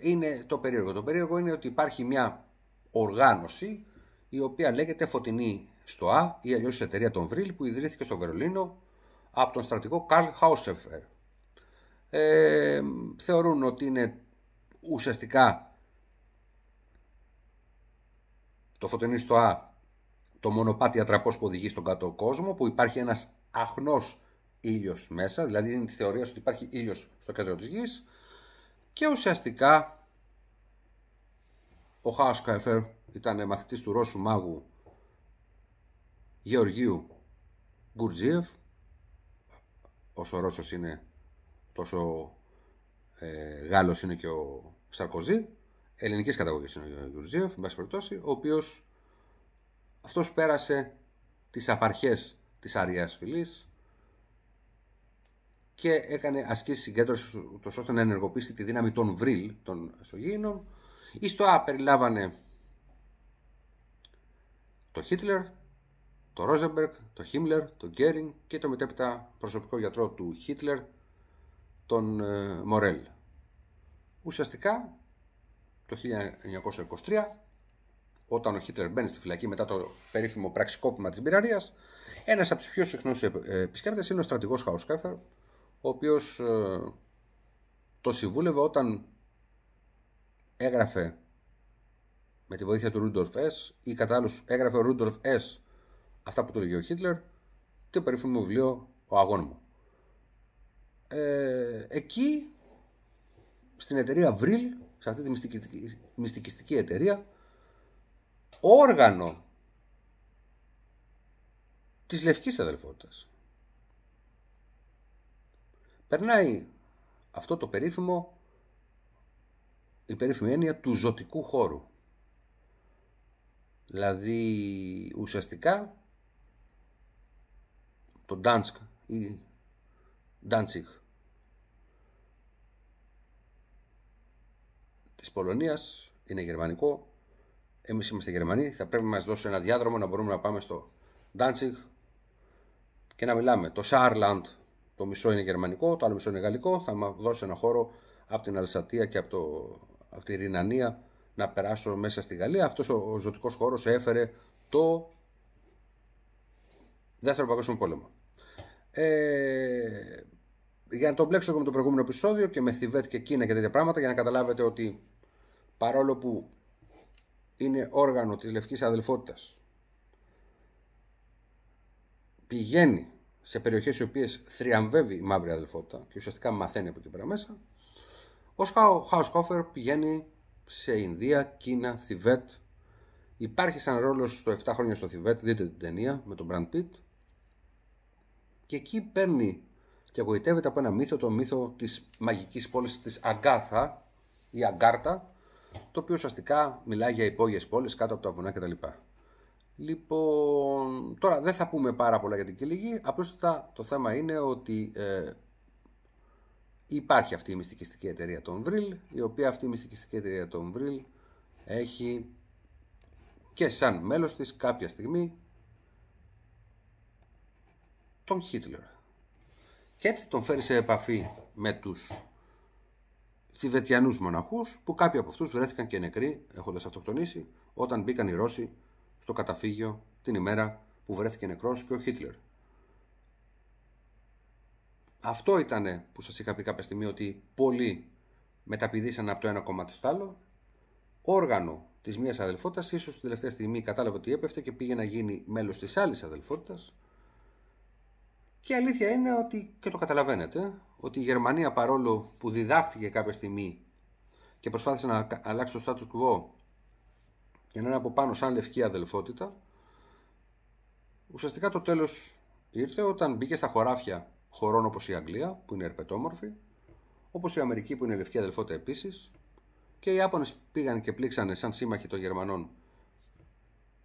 είναι το περίεργο. Το περίεργο είναι ότι υπάρχει μια οργάνωση η οποία λέγεται Φωτεινή στο Α ή αλλιώς η εταιρεία των Βρύλ που ιδρύθηκε στο Βερολίνο από τον στρατηγό Καρλ Χάουσεφερ. Ε, θεωρούν ότι είναι ουσιαστικά το φωτεινή στο Α το μονοπάτι ατραπός που οδηγεί στον κάτω κόσμο, που υπάρχει ένας αχνός ήλιος μέσα, δηλαδή είναι της θεωρίας ότι υπάρχει ήλιος στο κέντρο της γης και ουσιαστικά ο Χάος Καϊφέρ ήταν μαθητής του Ρώσου μάγου Γεωργίου Γκουρτζίεφ, όσο Ρώσος είναι τόσο ε, Γάλλος είναι και ο Σαρκοζή, ελληνικής καταγωγής είναι ο Γκουρτζίεφ, εν ο οποίος. Αυτός πέρασε τις απαρχές της Αριάς Φυλής και έκανε ασκήσεις συγκέντρωση ώστε να ενεργοποιήσει τη δύναμη των βρύλ των σογινόν Η ΣΤΟΑ περιλάμβανε το Χίτλερ, το Ρόζεμπεργκ, το Χίμλερ, τον Γκέριν και το μετέπειτα προσωπικό γιατρό του Χίτλερ, τον ε, Μορέλ. Ουσιαστικά το 1923 όταν ο Χίτλερ μπαίνει στη φυλακή μετά το περίφημο πραξικόπημα της Μπειραρία, ένας από τους πιο συχνούς ε, επισκέπτες είναι ο στρατηγός Χαουσκέφερ, ο οποίος ε, το συμβούλευε όταν έγραφε με τη βοήθεια του Ρούντορφ Σ. ή κατά έγραφε ο Ρούντορφ Σ. αυτά που του λέγει ο Χίτλερ το περίφημο βιβλίο «Ο αγών μου». Ε, εκεί στην εταιρεία Βρυλ, σε αυτή τη μυστικιστική εταιρεία όργανο της λευκής αδελφότητας. Περνάει αυτό το περίφημο, η περίφημη έννοια του ζωτικού χώρου. Δηλαδή ουσιαστικά το Ντάνσκ ή Ντάντσιχ της Πολωνίας είναι γερμανικό εμείς είμαστε Γερμανοί, θα πρέπει να μας δώσει ένα διάδρομο να μπορούμε να πάμε στο Ντάντσιγκ και να μιλάμε. Το Σάρλαντ, το μισό είναι γερμανικό, το άλλο μισό είναι γαλλικό, θα μας δώσει ένα χώρο από την Αλσατία και από, το, από τη Ρινανία να περάσω μέσα στη Γαλλία. Αυτός ο, ο ζωτικός χώρος έφερε το Δεύτερο Παγκόσμιο Πόλεμο. Ε, για να το μπλέξω και με το προηγούμενο επεισόδιο και με Θιβέτ και Κίνα και τέτοια πράγματα για να καταλάβετε ότι παρόλο που είναι όργανο της Λευκής Αδελφότητας πηγαίνει σε περιοχές οι οποίες θριαμβεύει η μαύρη αδελφότητα και ουσιαστικά μαθαίνει από εκεί πέρα μέσα ο Κόφερ πηγαίνει σε Ινδία, Κίνα, Θιβέτ υπάρχει σαν ρόλος στο 7 χρόνια στο Θιβέτ δείτε την ταινία με τον Μπραντ Πιτ και εκεί παίρνει και εγωιτεύεται από ένα μύθο, το μύθο της μαγικής πόλης της Αγκάθα ή Αγκάρτα το οποίο ουσιαστικά μιλάει για υπόγειες πόλεις κάτω από τα βουνά κτλ. Λοιπόν, τώρα δεν θα πούμε πάρα πολλά για την Κυλιγή, απλούστατα το θέμα είναι ότι ε, υπάρχει αυτή η μυστικιστική εταιρεία των Βρυλ, η οποία αυτή η μυστικιστική εταιρεία των Βρυλ έχει και σαν μέλος της κάποια στιγμή τον Χίτλερ. Και έτσι τον φέρει σε επαφή με τους Θηβετιανούς μοναχούς που κάποιοι από αυτούς βρέθηκαν και νεκροί έχοντας αυτοκτονήσει όταν μπήκαν οι Ρώσοι στο καταφύγιο την ημέρα που βρέθηκε νεκρός και ο Χίτλερ. Αυτό ήταν που σας είχα πει κάποια στιγμή ότι πολλοί μεταπηδήσαν από το ένα κομμάτι στο άλλο. Όργανο της μία αδελφότητας, ίσως τη τελευταία στιγμή κατάλαβε ότι έπεφτε και πήγε να γίνει μέλος της άλλης αδελφότητας. Και η αλήθεια είναι ότι, και το καταλαβαίνετε, ότι η Γερμανία παρόλο που διδάχτηκε κάποια στιγμή και προσπάθησε να αλλάξει το status quo και να είναι από πάνω σαν λευκή αδελφότητα, ουσιαστικά το τέλος ήρθε όταν μπήκε στα χωράφια χωρών όπως η Αγγλία, που είναι ερπετόμορφη, όπως η Αμερική που είναι λευκή αδελφότητα επίσης, και οι Άπωνες πήγαν και πλήξανε σαν σύμμαχοι των Γερμανών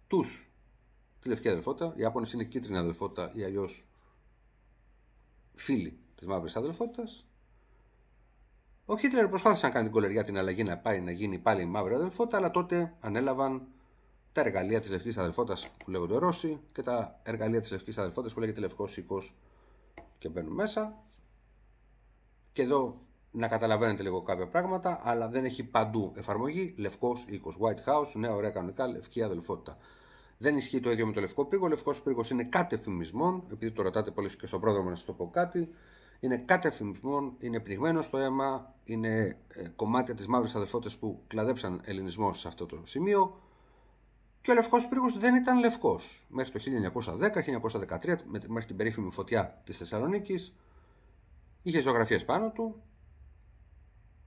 τους τη λευκή αδελφότητα, οι Ιάπωνες είναι κίτρινη αδελφότητα ή αλλιώς φίλοι της μαύρης αδελφότητας. Ο Χίτλερ προσπάθησε να κάνει την κολεριά την αλλαγή να πάει να γίνει πάλι η μαύρη αδελφότητα, αλλά τότε ανέλαβαν τα εργαλεία της λευκής αδελφότητας που λέγονται Ρώσοι και τα εργαλεία της λευκής αδελφότητας που λέγεται Λευκός Οίκος και μπαίνουν μέσα. Και εδώ να καταλαβαίνετε λίγο κάποια πράγματα, αλλά δεν έχει παντού εφαρμογή. Λευκός οίκος, White House, Νέα ωραία κανονικά, λευκή αδελφότητα. Δεν ισχύει το ίδιο με το Λευκό Πύργο. Ο Λευκός Πύργος είναι κάτι κατεφημισμών, επειδή το ρωτάτε πολύ και στον πρόδρομο να σας το πω κάτι. Είναι κάτι κατεφημισμών, είναι πνιγμένο στο αίμα, είναι ε, κομμάτια της μαύρης αδελφότητα που κλαδέψαν ελληνισμός σε αυτό το σημείο. Και ο Λευκός Πύργος δεν ήταν λευκός. Μέχρι το 1910-1913, μέχρι την περίφημη φωτιά της Θεσσαλονίκης, είχε ζωγραφίε πάνω του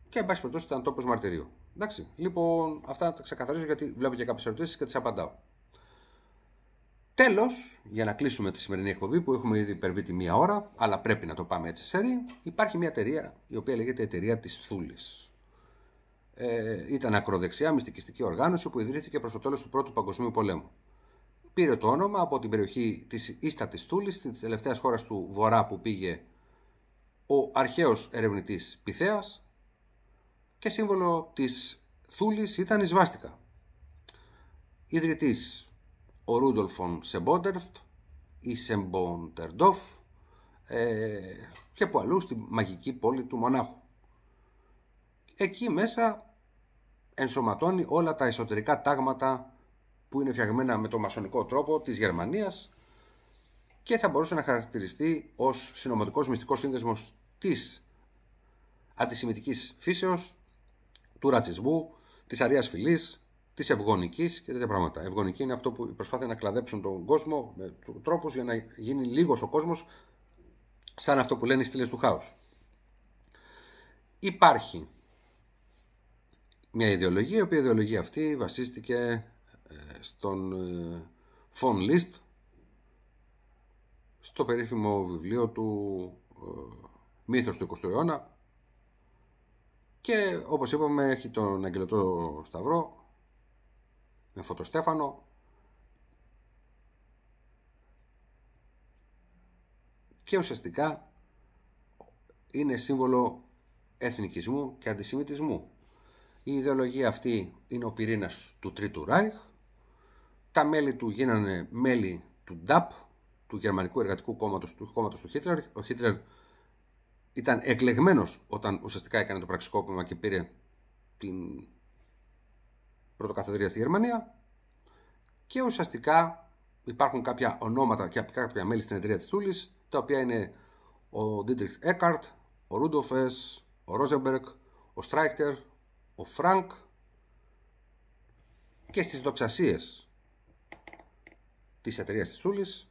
και εν πάση περιπτώσει ήταν τόπος μαρτυρίου. Εντάξει, λοιπόν, αυτά τα ξεκαθαρίζω γιατί βλέπω και κάποιες ερωτήσεις και τις απαντάω. Τέλος, για να κλείσουμε τη σημερινή εκπομπή που έχουμε ήδη υπερβεί τη μία ώρα, αλλά πρέπει να το πάμε έτσι σε υπάρχει μια εταιρεία η οποία λέγεται Εταιρεία της Θούλης. Ε, ήταν ακροδεξιά μυστικιστική οργάνωση που ιδρύθηκε προς το τέλος του Πρώτου Παγκοσμίου Πολέμου. Πήρε το όνομα από την περιοχή της της Θούλης, της τελευταίας χώρας του Βορρά που πήγε ο αρχαίος ερευνητής Πυθέα και σύμβολο της Θούλης ήταν η Σβάστικα ο Ρούντολφον Σεμπόντερφτ ή Σεμπόντερντοφ ε, και από αλλού στη μαγική πόλη του Μονάχου. Εκεί μέσα ενσωματώνει όλα τα εσωτερικά τάγματα που είναι φτιαγμένα με το μασονικό τρόπο της Γερμανίας και θα μπορούσε να χαρακτηριστεί ως συνωματικός μυστικός σύνδεσμος της αντισημιτικής φύσεως, του ρατσισμού, της αρίας φυλής, της ευγονικής και τέτοια πράγματα. Ευγονική είναι αυτό που προσπάθει να κλαδέψουν τον κόσμο με τρόπου για να γίνει λίγος ο κόσμος σαν αυτό που λένε οι στήλες του χάους. Υπάρχει μια ιδεολογία, η οποία η ιδεολογία αυτή βασίστηκε ε, στον Φον ε, Λίστ, στο περίφημο βιβλίο του ε, «Μύθος του 20ου αιώνα» και όπως είπαμε έχει τον Αγγελωτό Σταυρό με φωτοστέφανο. Και ουσιαστικά είναι σύμβολο εθνικισμού και αντισημιτισμού. Η ιδεολογία αυτή είναι ο πυρήνας του Τρίτου Ράιχ. Τα μέλη του γίνανε μέλη του ΝΤΑΠ, του Γερμανικού Εργατικού Κόμματος, του κόμματος του Χίτλερ. Ο Χίτλερ ήταν εκλεγμένος όταν ουσιαστικά έκανε το πραξικόπημα και πήρε την πρωτοκαθεδρία στη Γερμανία και ουσιαστικά υπάρχουν κάποια ονόματα και κάποια μέλη στην εταιρεία της Τούλης τα οποία είναι ο Δίτριχ Έκαρτ, ο Ρούντοφες, ο Ρόζεμπερκ, ο Στράικτερ, ο Φρανκ και στις δοξασίες της εταιρείας της Τούλης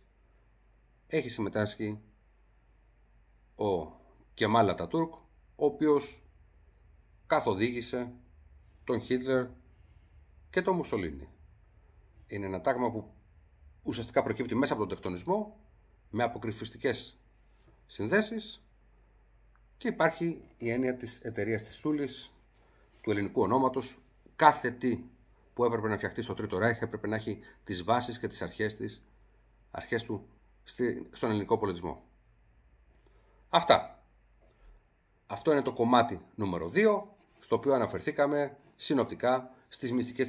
έχει συμμετάσχει ο Κεμάλα Τατούρκ ο οποίος καθοδήγησε τον Χίτλερ και το Μουσολίνι. Είναι ένα τάγμα που ουσιαστικά προκύπτει μέσα από τον τεκτονισμό με αποκρυφιστικές συνδέσεις και υπάρχει η έννοια της εταιρείας της Τούλης του ελληνικού ονόματος κάθε τι που έπρεπε να φτιαχτεί στο Τρίτο Ράιχ έπρεπε να έχει τις βάσεις και τις αρχές, της, αρχές του στον ελληνικό πολιτισμό. Αυτά. Αυτό είναι το κομμάτι νούμερο 2, στο οποίο αναφερθήκαμε συνοπτικά στις μυστικές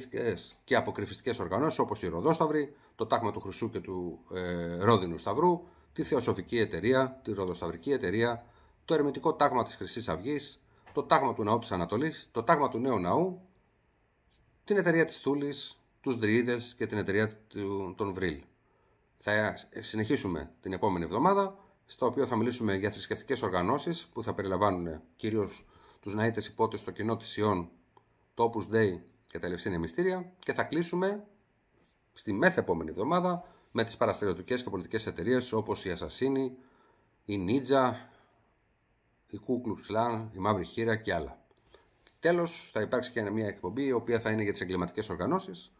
και αποκρυφιστικέ οργανώσεις όπως η Ροδόσταυρη, το τάγμα του Χρυσού και του ε, Ρόδινου Σταυρού, τη Θεοσοφική Εταιρεία, τη Ροδοσταυρική Εταιρεία, το Ερμητικό Τάγμα της Χρυσής Αυγής, το Τάγμα του Ναού της Ανατολής, το Τάγμα του Νέου Ναού, την Εταιρεία της Τούλη, τους Δρυΐδες και την Εταιρεία των Βρύλ. Θα συνεχίσουμε την επόμενη εβδομάδα, στο οποίο θα μιλήσουμε για θρησκευτικές οργανώσεις που θα περιλαμβάνουν κυρίως τους Ναίτε Υπότε, στο κοινό της Ιών, το Opus Dei και τα είναι μυστήρια και θα κλείσουμε στη επόμενη εβδομάδα με τις παραστηριωτικές και πολιτικές εταιρείες όπως η Ασασίνη, η Νίτζα, η Κούκλου Klan, η Μαύρη Χείρα και άλλα. Τέλος θα υπάρξει και μια εκπομπή η οποία θα είναι για τις εγκληματικές οργανώσεις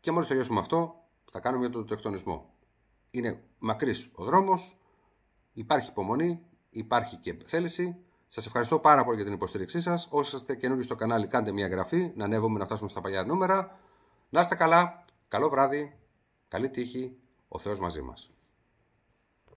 και μόλις τελειώσουμε αυτό θα κάνουμε για το τεκτονισμό. Είναι μακρύς ο δρόμος, υπάρχει υπομονή, υπάρχει και θέληση Σας ευχαριστώ πάρα πολύ για την υποστήριξή σας. Όσοι είστε καινούριοι στο κανάλι, κάντε μια εγγραφή να ανέβουμε να φτάσουμε στα παλιά νούμερα. Να είστε καλά. Καλό βράδυ. Καλή τύχη. Ο Θεός μαζί μας.